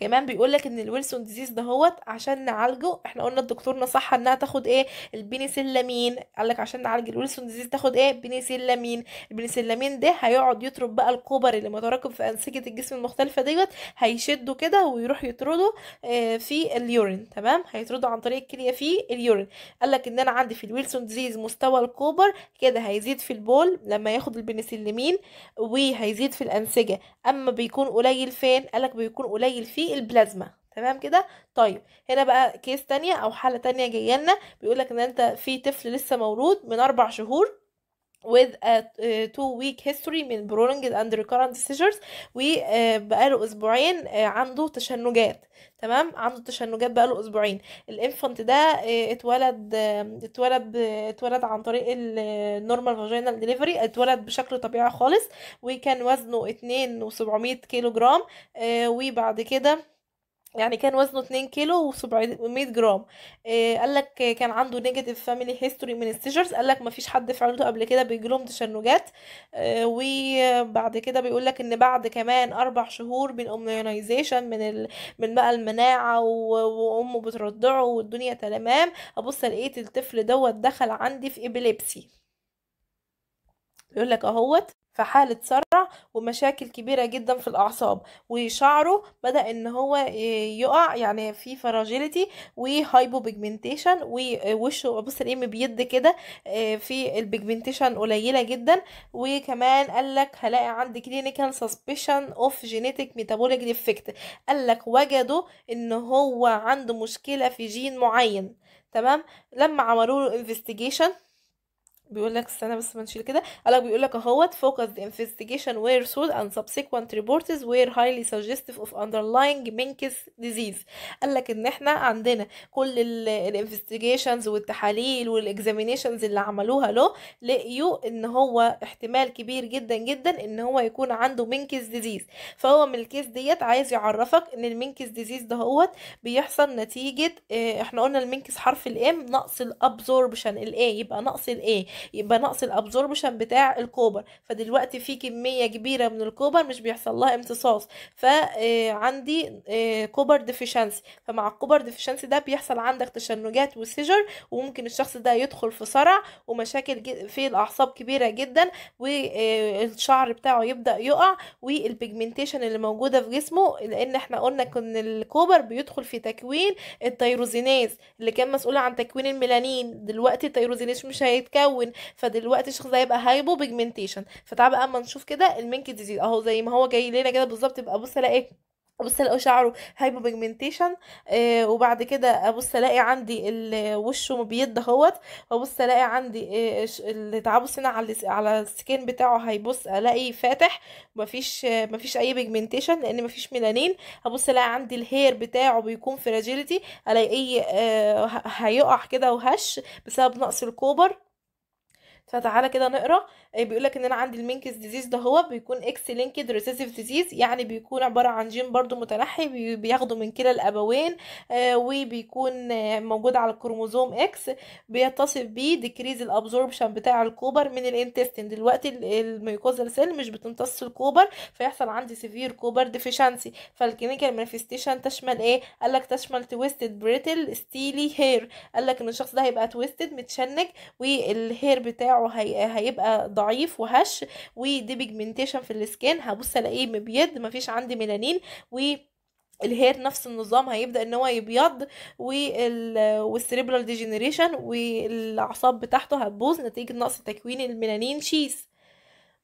كمان بيقول لك ان الويلسون ديزيز دهوت عشان نعالجه احنا قلنا الدكتور نصحها انها تاخد ايه البنسلامين قال لك عشان نعالج الويلسون ديزيز تاخد ايه بنسلامين البنسلامين ده هيقعد يطرب بقى الكوبر اللي متراكم في انسجه الجسم المختلفه ديت هيشده كده ويروح يطرده آه، في اليورين تمام هيطرده عن طريق الكليه في اليورين قال لك ان انا عندي في الويلسون ديزيز مستوى الكوبر كده هيزيد في البول لما ياخد البنسلامين وهيزيد في الانسجه اما بيكون قليل فين قال لك بيكون قليل في البلازما تمام كده طيب هنا بقى كيس تانية او حالة تانية جايه لنا بيقولك ان انت في طفل لسه مولود من اربع شهور with a uh, two week history من prolonged and recurrent seizures و uh, بقاله اسبوعين uh, عنده تشنجات تمام عنده تشنجات بقاله اسبوعين الانفانت ده اتولد um, اتولد اتولد عن طريق ال normal vaginal delivery اتولد بشكل طبيعي خالص وكان وزنه اتنين وسبعمية كيلو جرام وبعد كده يعني كان وزنه 2 كيلو و700 جرام إيه قال لك كان عنده نيجاتيف فاميلي هيستوري من السيجرز قال لك مفيش حد في عيلته قبل كده بيجيلهم تشنجات إيه وبعد كده بيقول لك ان بعد كمان اربع شهور من اميونايزيشن من ال... من بقى المناعه و... وامه بترضعه والدنيا تمام ابص لقيت الطفل دوت دخل عندي في ابيليبسي يقول لك اهوت في حالة سرع ومشاكل كبيرة جدا في الأعصاب وشعره بدأ إن هو يقع يعني في فراجيلتي وهايبو بيجمنتيشن ووشه بص الإيم بيد كده آه، في البيجمنتيشن قليلة جدا وكمان قال لك هلاقي عندي كلينيكال سسبشن اوف جينيتك ميتابوليك ديفكت قال لك وجدوا إن هو عنده مشكلة في جين معين تمام لما عملوا له انفستيجيشن بيقول لك استنى بس ما نشيل كده قال لك بيقول لك اهوت ذا انفستيجيشن وير sold اند subsequent ريبورتس وير هايلي سجستيف اوف اندرلاينج مينكس ديزيز قال لك ان احنا عندنا كل الانفستيجيشنز والتحاليل والاكزامينيشنز اللي عملوها له لقيوا ان هو احتمال كبير جدا جدا ان هو يكون عنده مينكس ديزيز فهو من الكيس ديت عايز يعرفك ان المينكس ديزيز ده دهوت بيحصل نتيجه آه، احنا قلنا المينكس حرف الام نقص الابزوربشن الاي يبقى نقص الاي يبقى نقص الابزوربشن بتاع الكوبر فدلوقتي في كميه كبيره من الكوبر مش بيحصل لها امتصاص فعندي آه، آه، كوبر ديفيشنسي فمع الكوبر ديفيشنسي ده بيحصل عندك تشنجات وسيجر وممكن الشخص ده يدخل في صرع ومشاكل في الاعصاب كبيره جدا والشعر آه، بتاعه يبدا يقع والبيجمنتيشن اللي موجوده في جسمه لان احنا قلنا ان الكوبر بيدخل في تكوين التيروزيناز اللي كان مسؤول عن تكوين الميلانين دلوقتي التيروزيناز مش هيتكون بيجمنتيشن فدلوقتي الشخص ده هيبقى هايبو بيجمنتيشن فتعال بقى اما نشوف كده المينك ديزيز اهو زي ما هو جاي لنا كده بالظبط يبقى بص الاقي ابص الاقي شعره هايبو بيجمنتيشن آه وبعد كده ابص الاقي عندي وشه مبيض اهوت وابص الاقي عندي آه بص هنا على على السكين بتاعه هيبص الاقي فاتح مفيش آه مفيش اي بيجمنتيشن لان مفيش ميلانين ابص الاقي عندي الهير بتاعه بيكون فراجيلتي الاقيه آه هيقع كده وهش بسبب نقص الكوبر فتعالى كده نقرا آه، بيقول لك ان انا عندي المينكس ديزيز ده هو بيكون اكس لينكد ريسيسيف ديزيز يعني بيكون عباره عن جين برضو متنحي بياخده من كلا الابوين آه، وبيكون آه، موجود على الكروموزوم اكس بيتصف بيه ديكريز الابزوربشن بتاع الكوبر من الانتستين دلوقتي الميوكوزال سيل مش بتمتص الكوبر فيحصل عندي سيفير كوبر ديفيشنسي فالكلينيكال مانيفستيشن تشمل ايه قال لك تشمل تويستد بريتل ستيلي هير قال لك ان الشخص ده هيبقى تويستد متشنج والهير بتاعه هي... هيبقى ضعيف وهش بيجمنتيشن في السكين هبص الاقيه مبيض مفيش عندي ميلانين و الهير نفس النظام هيبدا ان هو يبيض والسريبرال ديجنريشن والاعصاب بتاعته هتبوظ نتيجه نقص تكوين الميلانين شيز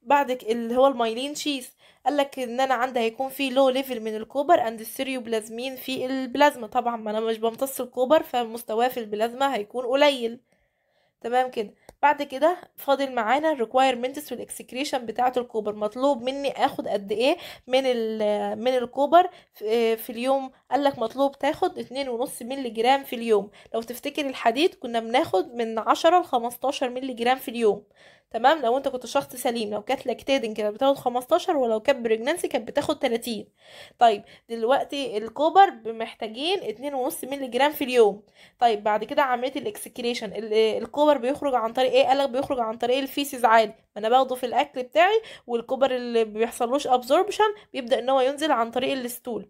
بعدك اللي هو المايلين شيز قالك ان انا عندي هيكون في لو ليفل من الكوبر اند السيريوبلازمين في البلازما طبعا ما انا مش بمتص الكوبر فمستواه في البلازما هيكون قليل تمام كده بعد كده فاضل معانا الريكويرمنتس والاكسكريشن بتاعه الكوبر مطلوب مني اخد قد ايه من من الكوبر آه، في اليوم قال لك مطلوب تاخد 2.5 مللي جرام في اليوم لو تفتكر الحديد كنا بناخد من 10 ل 15 مللي جرام في اليوم تمام لو انت كنت شخص سليم لو كانت لاكتيدن كانت بتاخد 15 ولو كانت بريجنانسي كانت بتاخد 30 طيب دلوقتي الكوبر محتاجين 2.5 مللي جرام في اليوم طيب بعد كده عمليه الاكسكريشن الكوبر بيخرج عن طريق ايه قالك بيخرج عن طريق الفيسز عادي ما انا باخده في الاكل بتاعي والكوبر اللي بيحصلوش ابزوربشن بيبدا ان هو ينزل عن طريق الستول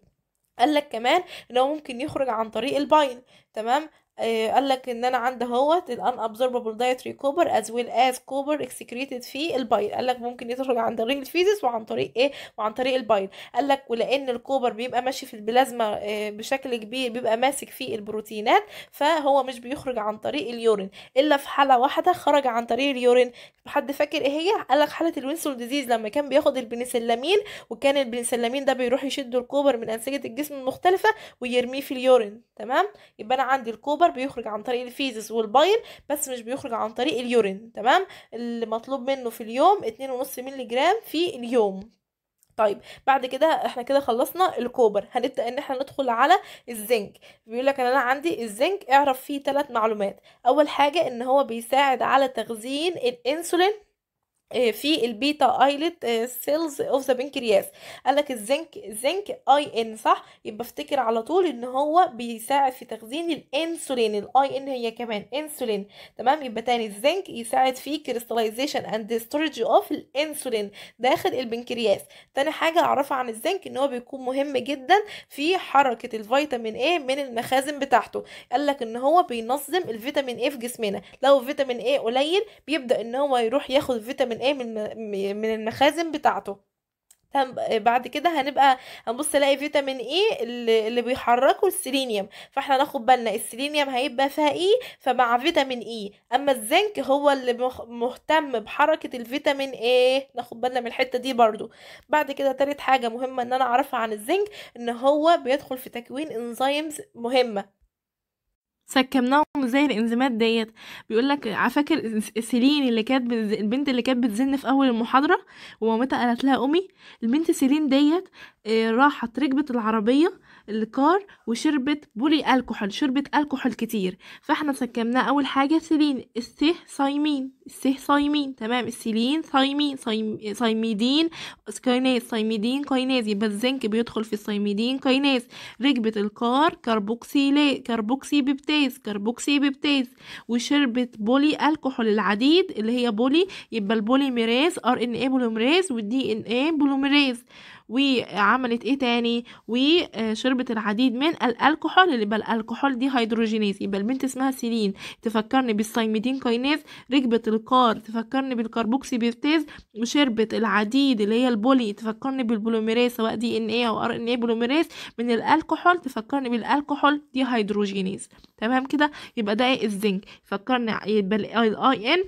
قال لك كمان ان هو ممكن يخرج عن طريق الباين تمام آه، قال لك ان انا عندي اهوت الان absorbable دايتري كوبر از ويل از كوبر اكسكريتد في البايل قال لك ممكن يخرج عن طريق الفيزس وعن طريق ايه وعن طريق البايل قال لك ولان الكوبر بيبقى ماشي في البلازما آه، بشكل كبير بيبقى ماسك في البروتينات فهو مش بيخرج عن طريق اليورين الا في حاله واحده خرج عن طريق اليورين حد فاكر ايه هي قال لك حاله الوينسول ديزيز لما كان بياخد البنسلامين وكان البنسلامين ده بيروح يشد الكوبر من انسجه الجسم المختلفه ويرميه في اليورين تمام يبقى انا عندي الكوبر السكر بيخرج عن طريق الفيزز والبايل بس مش بيخرج عن طريق اليورين تمام اللي مطلوب منه في اليوم 2.5 مللي جرام في اليوم طيب بعد كده احنا كده خلصنا الكوبر هنبدا ان احنا ندخل على الزنك بيقول لك انا عندي الزنك اعرف فيه ثلاث معلومات اول حاجه ان هو بيساعد على تخزين الانسولين آه، في البيتا ايلت سيلز اوف ذا بنكرياس قال لك الزنك زنك اي ان صح يبقى افتكر على طول ان هو بيساعد في تخزين الانسولين الاي ان هي كمان انسولين تمام يبقى تاني الزنك يساعد في كريستاليزيشن اند ستورج اوف الانسولين داخل البنكرياس تاني حاجه اعرفها عن الزنك ان هو بيكون مهم جدا في حركه الفيتامين اي من المخازن بتاعته قال لك ان هو بينظم الفيتامين اي في جسمنا لو فيتامين اي قليل بيبدا ان هو يروح ياخد فيتامين من ايه من من المخازن بتاعته بعد كده هنبقى هنبص نلاقي فيتامين اي اللي بيحركه السيلينيوم فاحنا ناخد بالنا السيلينيوم هيبقى فيها اي فمع فيتامين اي اما الزنك هو اللي مهتم بحركه الفيتامين اي ناخد بالنا من الحته دي برضو بعد كده تالت حاجه مهمه ان انا اعرفها عن الزنك ان هو بيدخل في تكوين انزيمز مهمه سكمناهم ازاي الانزيمات ديت بيقول لك فاكر سيلين اللي كانت البنت اللي كانت بتزن في اول المحاضره ومامتها قالت لها امي البنت سيلين ديت آه، راحت ركبت العربيه الكار وشربت بولي الكحول شربت الكحول كتير فاحنا سكمناه اول حاجه سيلين السه صايمين السه صايمين تمام السيلين صايمين صايميدين كايناز صايميدين كايناز يبقى الزنك بيدخل في الصايميدين كايناز ركبت الكار كربوكسيلي كربوكسي بيبتاز كربوكسي بيبتاز وشربت بولي الكحول العديد اللي هي بولي يبقى البولي ميراز ار ان اي بوليميراز والدي ان اي بوليميراز وعملت ايه تاني وشربت آه، شربت العديد من الالكحول اللي بقى الالكحول دي هيدروجينيز يبقى البنت اسمها سيلين تفكرني بالسايمدين كاينيز ركبت الكار تفكرني بالكربوكسي بيرتيز وشربت العديد اللي هي البولي تفكرني بالبوليميريز سواء دي ان ايه او ار ان ايه بوليميريز من الالكحول تفكرني بالالكحول دي هيدروجينيز تمام كده يبقى ده إيه؟ الزنك فكرني يبقى الاي ان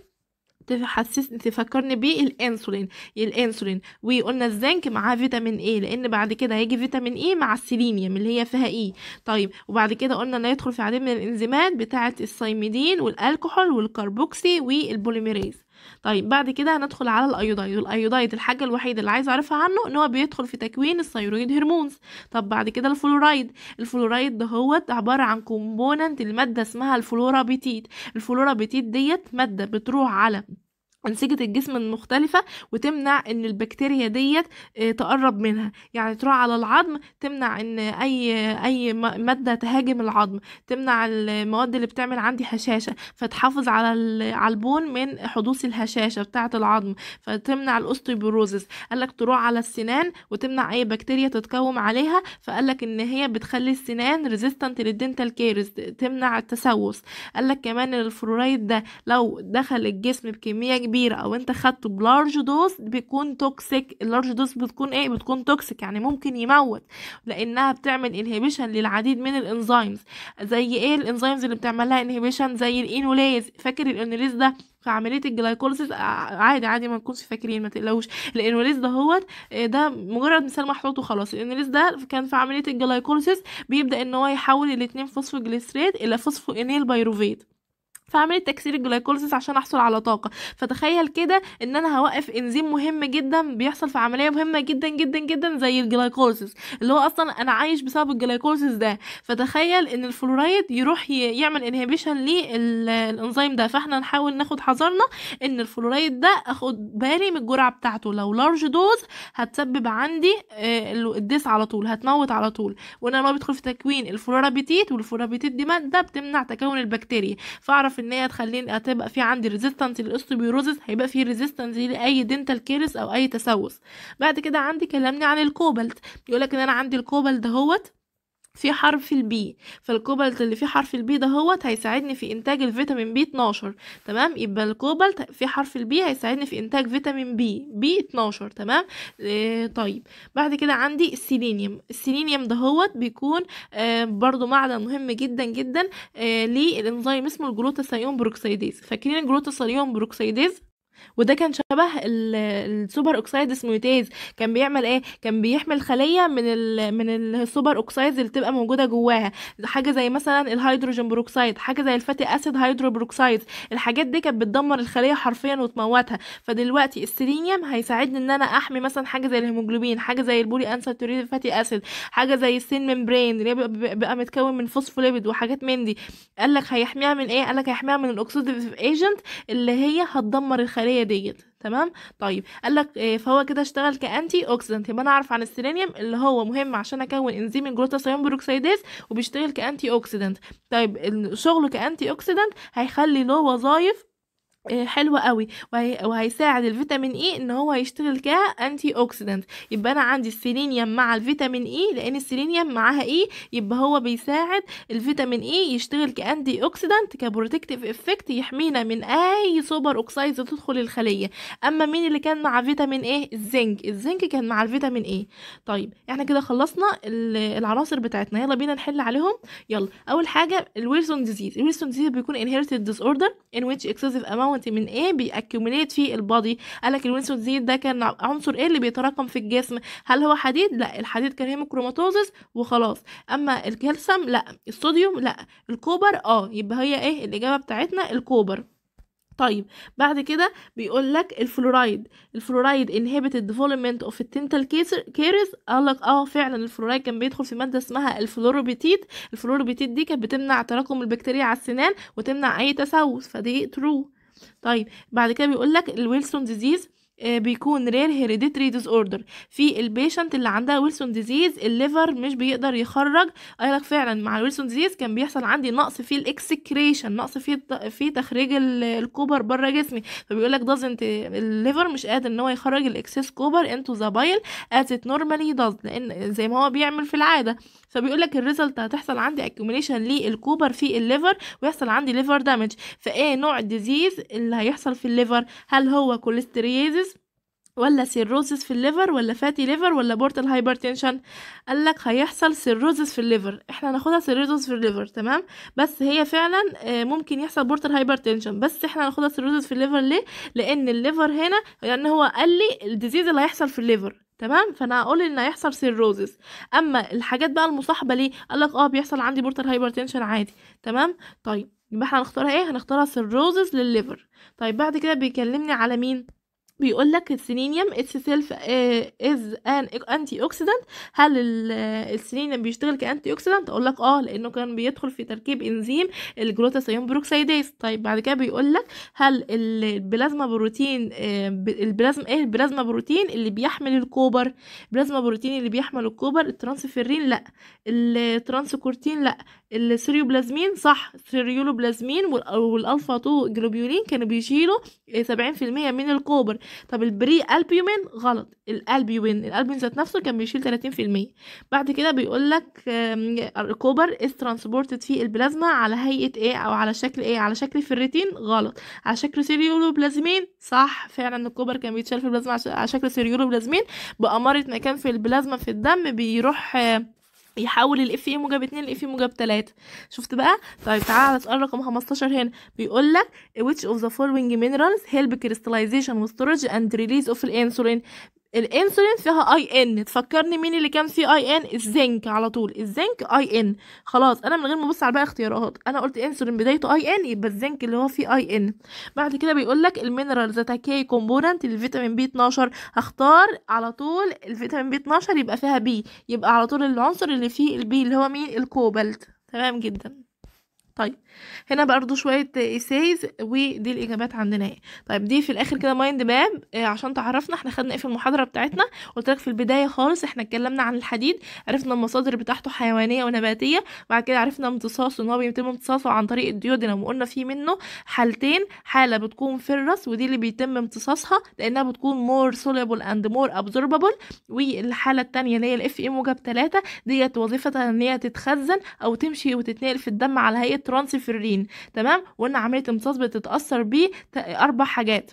تحسس تفكرني بالانسولين الانسولين وقلنا الزنك معاه فيتامين ايه لان بعد كده هيجي فيتامين ايه مع السيلينيوم اللي هي فيها ايه طيب وبعد كده قلنا ان يدخل في عدد من الانزيمات بتاعه السايميدين والالكحول والكربوكسي والبوليميريز طيب بعد كده هندخل على الايودايد الايودايد الحاجه الوحيده اللي عايز اعرفها عنه ان هو بيدخل في تكوين الثيرويد هرمونز طب بعد كده الفلورايد الفلورايد ده هو عباره عن كومبوننت الماده اسمها الفلورابيتيد الفلورابيتيد ديت ماده بتروح على انسجه الجسم المختلفه وتمنع ان البكتيريا ديت آه، تقرب منها يعني تروح على العظم تمنع ان اي اي ماده تهاجم العظم تمنع المواد اللي بتعمل عندي هشاشه فتحافظ على على البون من حدوث الهشاشه بتاعه العظم فتمنع الاوستيوبروزس قالك تروح على السنان وتمنع اي بكتيريا تتكوم عليها فقالك ان هي بتخلي السنان ريزيستنت للدنتال كيرز تمنع التسوس قالك كمان الفلورايد ده لو دخل الجسم بكميه كبيره كبيره او انت خدته بلارج دوز بيكون توكسيك اللارج دوز بتكون ايه بتكون توكسيك يعني ممكن يموت لانها بتعمل انهبيشن للعديد من الانزيمز زي ايه الانزيمز اللي بتعملها انهبيشن زي الانوليز فاكر الانوليز ده في عمليه الجلايكوليسيس آه، عادي عادي ما نكونش فاكرين ما تقلقوش الانوليز هوت آه، ده مجرد مثال محطوط وخلاص الانوليز ده كان في عمليه الجلايكوليسيس بيبدا ان هو يحول الاتنين فوسفوجليسريت الى فوسفو انيل بايروفيت فعملت تكسير الجلايكوليسيس عشان احصل على طاقه فتخيل كده ان انا هوقف انزيم مهم جدا بيحصل في عمليه مهمه جدا جدا جدا زي الجلايكوليسيس اللي هو اصلا انا عايش بسبب الجلايكوليسيس ده فتخيل ان الفلورايد يروح يعمل انهبيشن للانزيم ده فاحنا نحاول ناخد حذرنا ان الفلورايد ده اخد بالي من الجرعه بتاعته لو لارج دوز هتسبب عندي آه، الديس على طول هتموت على طول وانا ما بيدخل في تكوين الفلورابيتيت والفلورابيتيت دي ماده بتمنع تكون البكتيريا فاعرف في ان هي تخليني هتبقى في عندي ريزيستنس للاستوبيروزس هيبقى في ريزيستنس لاي دنتال كيرس او اي تسوس بعد كده عندي كلمني عن الكوبالت يقولك ان انا عندي الكوبالت دهوت في حرف البي فالكوبالت اللي فيه حرف البي ده هوت هيساعدني في انتاج الفيتامين بي 12 تمام يبقى الكوبالت في حرف البي هيساعدني في انتاج فيتامين بي بي 12 تمام آه طيب بعد كده عندي السيلينيوم السيلينيوم ده هوت بيكون آه برضو معدن مهم جدا جدا آه للانزيم اسمه الجلوتاثيون بروكسيديز فاكرين الجلوتاثيون بروكسيديز وده كان شبه السوبر اوكسايد اسميوتاز إيه كان بيعمل ايه كان بيحمل خليه من الـ من السوبر اوكسايدز اللي بتبقى موجوده جواها حاجه زي مثلا الهيدروجين بروكسايد حاجه زي الفاتي اسيد هيدروبروكسايد الحاجات دي كانت بتدمر الخليه حرفيا وتموتها فدلوقتي السيلينيوم هيساعدني ان انا احمي مثلا حاجه زي الهيموجلوبين حاجه زي البولي انساتوريد فاتي اسيد حاجه زي السين ممبرين اللي بيبقى متكون من فوسفوليبيد وحاجات من دي قال لك هيحميها من ايه قال لك هيحميها من الاكسيديف ايجنت اللي هي هتدمر الخليه العمليه ديت تمام طيب قال لك آه، فهو كده اشتغل كانتي اوكسيدنت يبقى انا اعرف عن السيلينيوم اللي هو مهم عشان اكون انزيم الجلوتاثيون بروكسيداز وبيشتغل كانتي اوكسيدنت طيب شغله كانتي اوكسيدنت هيخلي له وظايف آه، حلوة قوي وهي... وهيساعد الفيتامين اي e ان هو يشتغل كأنتي اوكسيدنت يبقى انا عندي السيلينيوم مع الفيتامين اي e، لان السيلينيوم معاها اي e، يبقى هو بيساعد الفيتامين اي يشتغل كأنتي اوكسيدنت كبروتكتيف افكت يحمينا من اي سوبر اوكسايد تدخل الخلية اما مين اللي كان مع فيتامين ايه الزنك الزنك كان مع الفيتامين اي طيب احنا كده خلصنا العناصر بتاعتنا يلا بينا نحل عليهم يلا اول حاجة الويلسون ديزيز الويلسون ديزيز بيكون inherited disorder in which excessive amount كومباوند من ايه بيأكيوميليت في البادي قال لك الوينسون ده كان عنصر ايه اللي بيتراكم في الجسم هل هو حديد لا الحديد كان هيموكروماتوزس وخلاص اما الكالسيوم لا الصوديوم لا الكوبر اه يبقى هي ايه الاجابه بتاعتنا الكوبر طيب بعد كده بيقول لك الفلورايد الفلورايد انهبت الديفلوبمنت اوف التنتال كيرز قال لك اه فعلا الفلورايد كان بيدخل في ماده اسمها الفلوروبيتيد الفلوروبيتيد دي كانت بتمنع تراكم البكتيريا على السنان وتمنع اي تسوس فدي ترو طيب بعد كده بيقول لك الويلسون ديزيز آه، بيكون رير هيريديتري ديز اوردر في البيشنت اللي عندها ويلسون ديزيز الليفر مش بيقدر يخرج قال لك فعلا مع ويلسون ديزيز كان بيحصل عندي نقص في الاكسكريشن نقص في في تخريج الكوبر بره جسمي فبيقول لك دازنت الليفر مش قادر ان هو يخرج الاكسس كوبر انتو ذا بايل از ات نورمالي داز لان زي ما هو بيعمل في العاده فبيقول لك الريزلت هتحصل عندي اكيوميشن للكوبر في الليفر ويحصل عندي ليفر دامج فايه نوع الديزيز اللي هيحصل في الليفر هل هو كوليستريز ولا سيروزس في الليفر ولا فاتي ليفر ولا بورتال هايبرتنشن قال لك هيحصل سيروزس في الليفر احنا هناخدها سيروزس في الليفر تمام بس هي فعلا آه، ممكن يحصل بورتال هايبرتنشن بس احنا هناخدها سيروزس في الليفر ليه لان الليفر هنا لان هو قال لي الديزيز اللي هيحصل في الليفر تمام فانا هقول ان هيحصل سيروزس اما الحاجات بقى المصاحبه ليه قال لك اه بيحصل عندي بورتال هايبرتنشن عادي تمام طيب يبقى احنا هنختارها ايه هنختارها سيروزس للليفر طيب بعد كده بيكلمني على مين بيقول لك السيلينيوم اتس سيلف از ان انتي اوكسيدنت هل آه، السيلينيوم بيشتغل كانتي اوكسيدنت اقول لك اه لانه كان بيدخل في تركيب انزيم الجلوتاثيون بروكسيديز طيب بعد كده بيقول لك هل البلازما بروتين آه، البلازما ايه البلازما بروتين اللي بيحمل الكوبر البلازما بروتين اللي بيحمل الكوبر الترانسفيرين لا الترانسكورتين لا السيريوبلازمين صح السيريولوبلازمين والالفا 2 جلوبيولين كانوا بيشيلوا 70% من الكوبر طب البري البيومين غلط الالبيومين الالبيومين ذات نفسه كان بيشيل 30% بعد كده بيقول لك الكوبر از ترانسبورتد في البلازما على هيئه ايه او على شكل ايه على شكل فرتين غلط على شكل سيريولو بلازمين صح فعلا الكوبر كان بيتشال في البلازما على شكل سيريولو بلازمين بأمارة مكان في البلازما في الدم بيروح يحول الاف ايه موجب 2 لاف ايه موجب 3 شفت بقى طيب تعالى على سؤال رقم 15 هنا بيقول لك which of the following minerals help crystallization و storage and release of الانسولين الانسولين فيها اي ان تفكرني مين اللي كان فيه اي ان الزنك على طول الزنك اي ان خلاص انا من غير ما ابص على باقي اختيارات انا قلت انسولين بدايته اي ان يبقى الزنك اللي هو فيه اي ان بعد كده بيقول لك ذات كي كومبوننت الفيتامين بي 12 هختار على طول الفيتامين بي 12 يبقى فيها بي يبقى على طول العنصر اللي فيه البي اللي هو مين الكوبالت تمام جدا طيب هنا برضو شويه ايسايز ودي الاجابات عندنا ايه طيب دي في الاخر كده مايند آه، ماب عشان تعرفنا احنا خدنا ايه في المحاضره بتاعتنا قلت لك في البدايه خالص احنا اتكلمنا عن الحديد عرفنا المصادر بتاعته حيوانيه ونباتيه بعد كده عرفنا امتصاصه ان هو بيتم امتصاصه عن طريق الديودينام وقلنا في منه حالتين حاله بتكون في الرأس ودي اللي بيتم امتصاصها لانها بتكون مور سوليبل اند مور ابزوربابل والحاله التانية اللي هي الاف اي موجب e تلاتة ديت وظيفتها ان هي تتخزن او تمشي وتتنقل في الدم على هيئه ترانس الفرين تمام وقلنا عمليه امتصاص بتتاثر بيه اربع حاجات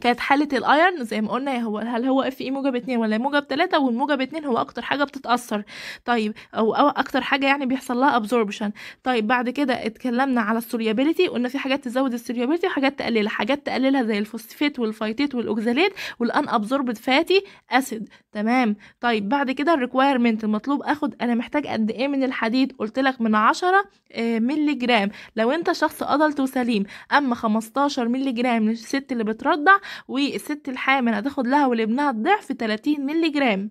كانت حالة الايرن زي ما قلنا هو هل هو اف اي موجب اتنين ولا موجب تلاتة والموجب اتنين هو اكتر حاجة بتتأثر طيب او, أو اكتر حاجة يعني بيحصل لها ابزوربشن طيب بعد كده اتكلمنا على السوليابيليتي قلنا في حاجات تزود السوليابيليتي وحاجات تقللها حاجات تقللها زي الفوسفيت والفايتيت والاوكزاليت والان ابزوربد فاتي اسيد تمام طيب بعد كده الريكوايرمنت المطلوب اخد انا محتاج قد ايه من الحديد قلت لك من 10 آه، مللي جرام لو انت شخص ادلت وسليم اما 15 مللي جرام للست اللي بترضع والست الحامل هتاخد لها ولابنها الضعف 30 مللي جرام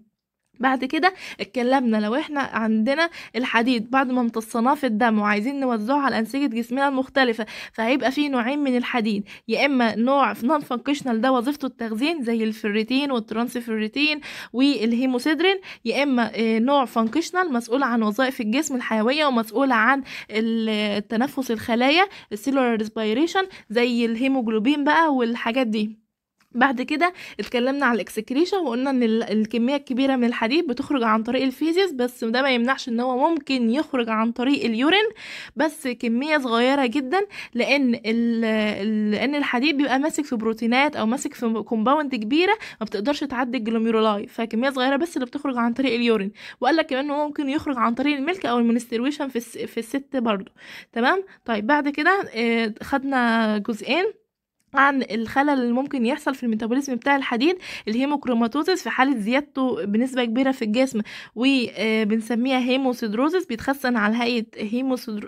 بعد كده اتكلمنا لو احنا عندنا الحديد بعد ما امتصناه في الدم وعايزين نوزعه على انسجه جسمنا المختلفه فهيبقى فيه نوعين من الحديد يا اما نوع نون فانكشنال ده وظيفته التخزين زي الفريتين والترانسفيريتين والهيموسيدرين يا اما آه، نوع فانكشنال مسؤول عن وظائف الجسم الحيويه ومسؤول عن التنفس الخلايا السيلولار ريسبيريشن زي الهيموجلوبين بقى والحاجات دي بعد كده اتكلمنا على الاكسكريشن وقلنا ان الكميه الكبيره من الحديد بتخرج عن طريق الفيزيس بس ده ما يمنعش ان هو ممكن يخرج عن طريق اليورين بس كميه صغيره جدا لان لان الحديد بيبقى ماسك في بروتينات او ماسك في كومباوند كبيره ما بتقدرش تعدي الجلوميرولاي فكميه صغيره بس اللي بتخرج عن طريق اليورين وقال لك كمان ان هو ممكن يخرج عن طريق الملك او المنسترويشن في في الست برضو تمام طيب بعد كده آه، خدنا جزئين عن الخلل اللي ممكن يحصل في الميتابوليزم بتاع الحديد الهيموكروماتوزس في حالة زيادته بنسبة كبيرة في الجسم وبنسميها آه، هيموسيدروزيس بيتخزن على هيئة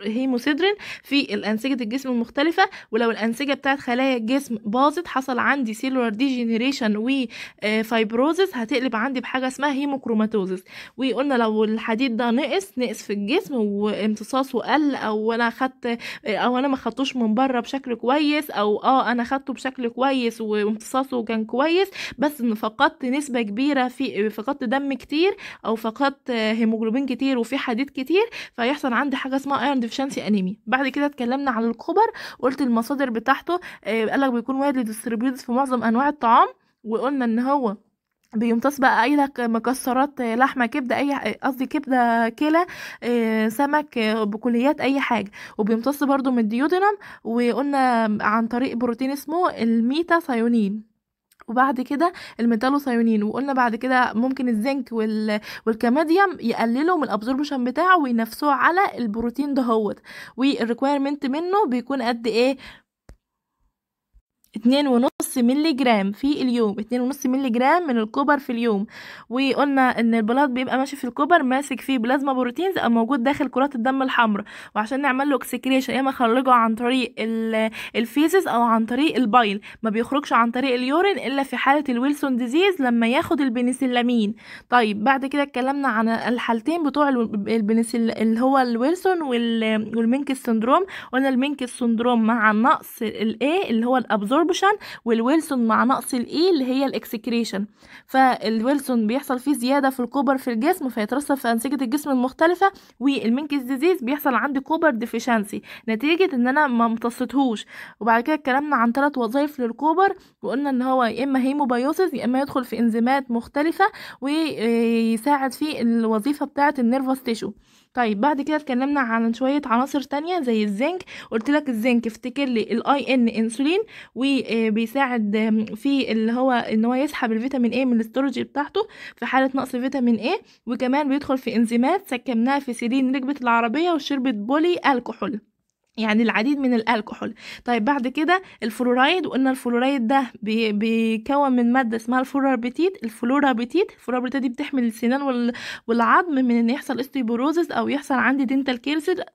هيموسيدرين في الأنسجة الجسم المختلفة ولو الأنسجة بتاعت خلايا الجسم باظت حصل عندي سيلولار ديجينيريشن وفايبروزيس هتقلب عندي بحاجة اسمها هيموكروماتوزس وقلنا لو الحديد ده نقص نقص في الجسم وامتصاصه قل او انا خدت آه، او انا ما خدتوش من بره بشكل كويس او اه انا خدت خدته بشكل كويس وامتصاصه كان كويس بس ان فقدت نسبه كبيره في إيه، فقدت دم كتير او فقدت هيموجلوبين كتير وفي حديد كتير فيحصل عندي حاجه اسمها ايرن ديفشنسي انيمي بعد كده اتكلمنا عن الكوبر قلت المصادر بتاعته آه، قالك بيكون وارد في معظم انواع الطعام وقلنا ان هو بيمتص بقى اي مكسرات لحمه كبده اي قصدي كبده كلى آه، سمك آه، بكليات اي حاجه وبيمتص برضو من الديودنم وقلنا عن طريق بروتين اسمه الميتا ثيونين وبعد كده الميتالوسايونين وقلنا بعد كده ممكن الزنك وال... والكاماديوم يقللوا من الابزوربشن بتاعه وينافسوه على البروتين دهوت والريكويرمنت منه بيكون قد ايه اتنين ونص 2.5 مللي جرام في اليوم 2.5 مللي جرام من الكوبر في اليوم وقلنا ان البلاط بيبقى ماشي في الكوبر ماسك فيه بلازما بروتينز او موجود داخل كرات الدم الحمراء وعشان نعمل له اكسكريشن يا اما نخرجه عن طريق الفيزز او عن طريق البايل ما بيخرجش عن طريق اليورين الا في حاله الويلسون ديزيز لما ياخد البنسلامين طيب بعد كده اتكلمنا عن الحالتين بتوع البنسل اللي هو الويلسون والمنكس سندروم قلنا المنكس سندروم مع نقص الاي اللي هو الابزوربشن وال والويلسون مع نقص الاي e اللي هي الاكسكريشن فالويلسون بيحصل فيه زياده في الكوبر في الجسم فيترسب في انسجه الجسم المختلفه والمنكس ديزيز بيحصل عندي كوبر ديفيشنسي نتيجه ان انا ما امتصتهوش وبعد كده اتكلمنا عن ثلاث وظائف للكوبر وقلنا ان هو يا اما هيموبايوسيس يا اما يدخل في انزيمات مختلفه ويساعد في الوظيفه بتاعه النيرفوس تيشو طيب بعد كده اتكلمنا عن شويه عناصر تانية زي الزنك قلت لك الزنك افتكر لي الاي ان آه، انسولين وبيساعد في اللي هو ان هو يسحب الفيتامين اي من الاستروجي بتاعته في حاله نقص فيتامين اي وكمان بيدخل في انزيمات سكمناها في سيلين ركبه العربيه وشربة بولي الكحول يعني العديد من الالكحول طيب بعد كده الفلورايد وقلنا الفلورايد ده بي بيكون من ماده اسمها الفلورابيتيت الفلورابيتيت الفلورابيتيت دي بتحمي السنان والعظم من ان يحصل استيبروزس او يحصل عندي دينتال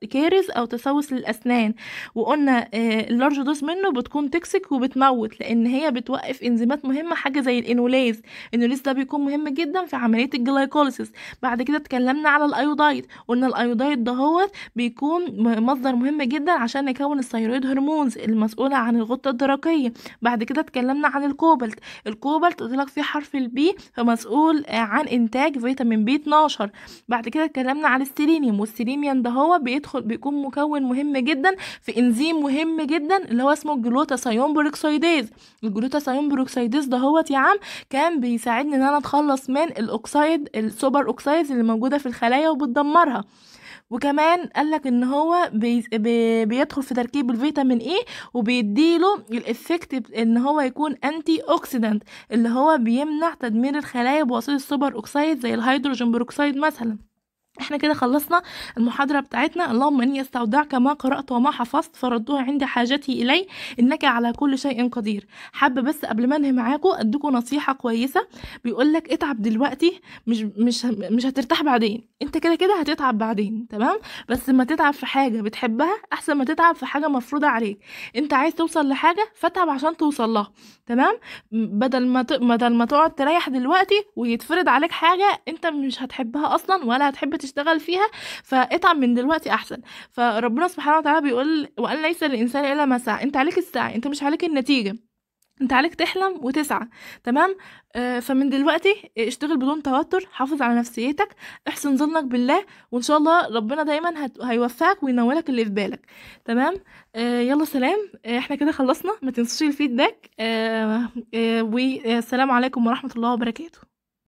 كيرز او تسوس للاسنان وقلنا اللارج آه، دوز منه بتكون تكسيك وبتموت لان هي بتوقف انزيمات مهمه حاجه زي الانوليز الانوليز ده بيكون مهم جدا في عمليه الجلايكوليسيس بعد كده اتكلمنا على الايودايد قلنا الايودايد هو بيكون مصدر مهم جدا كده عشان نكون الثيرويد هرمونز المسؤولة عن الغدة الدرقية بعد كده اتكلمنا عن الكوبالت الكوبالت قلت لك فيه حرف البي فمسؤول عن انتاج فيتامين بي 12 بعد كده اتكلمنا عن السيلينيوم والسيلينيوم ده هو بيدخل بيكون مكون مهم جدا في انزيم مهم جدا اللي هو اسمه الجلوتاثيون بروكسيديز الجلوتاثيون بروكسيديز ده هو يا عم كان بيساعدني ان انا اتخلص من الاوكسيد السوبر اوكسايدز اللي موجوده في الخلايا وبتدمرها وكمان قالك ان هو بي بيدخل في تركيب الفيتامين اي وبيديله الافكت ان هو يكون انتي اوكسيدنت اللي هو بيمنع تدمير الخلايا بواسطه السوبر اوكسيد زي الهيدروجين بروكسيد مثلا احنا كده خلصنا المحاضرة بتاعتنا اللهم اني استودعك ما قرأت وما حفظت فردوها عند حاجتي اليه انك على كل شيء قدير حابة بس قبل ما انهي معاكم اديكم نصيحة كويسة بيقولك اتعب دلوقتي مش مش مش هترتاح بعدين انت كده كده هتتعب بعدين تمام بس ما تتعب في حاجة بتحبها احسن ما تتعب في حاجة مفروضة عليك انت عايز توصل لحاجة فتعب عشان توصل لها تمام بدل ما ت... بدل ما تقعد تريح دلوقتي ويتفرض عليك حاجة انت مش هتحبها اصلا ولا هتحب تشتغل فيها فاتعب من دلوقتي احسن فربنا سبحانه وتعالى بيقول وان ليس للانسان الا ما سعى انت عليك السعي انت مش عليك النتيجه انت عليك تحلم وتسعى تمام آه فمن دلوقتي اشتغل بدون توتر حافظ على نفسيتك احسن ظنك بالله وان شاء الله ربنا دايما هت... هيوفقك وينولك اللي في بالك تمام آه يلا سلام آه احنا كده خلصنا ما تنسوش الفيدباك آه آه والسلام آه، عليكم ورحمه الله وبركاته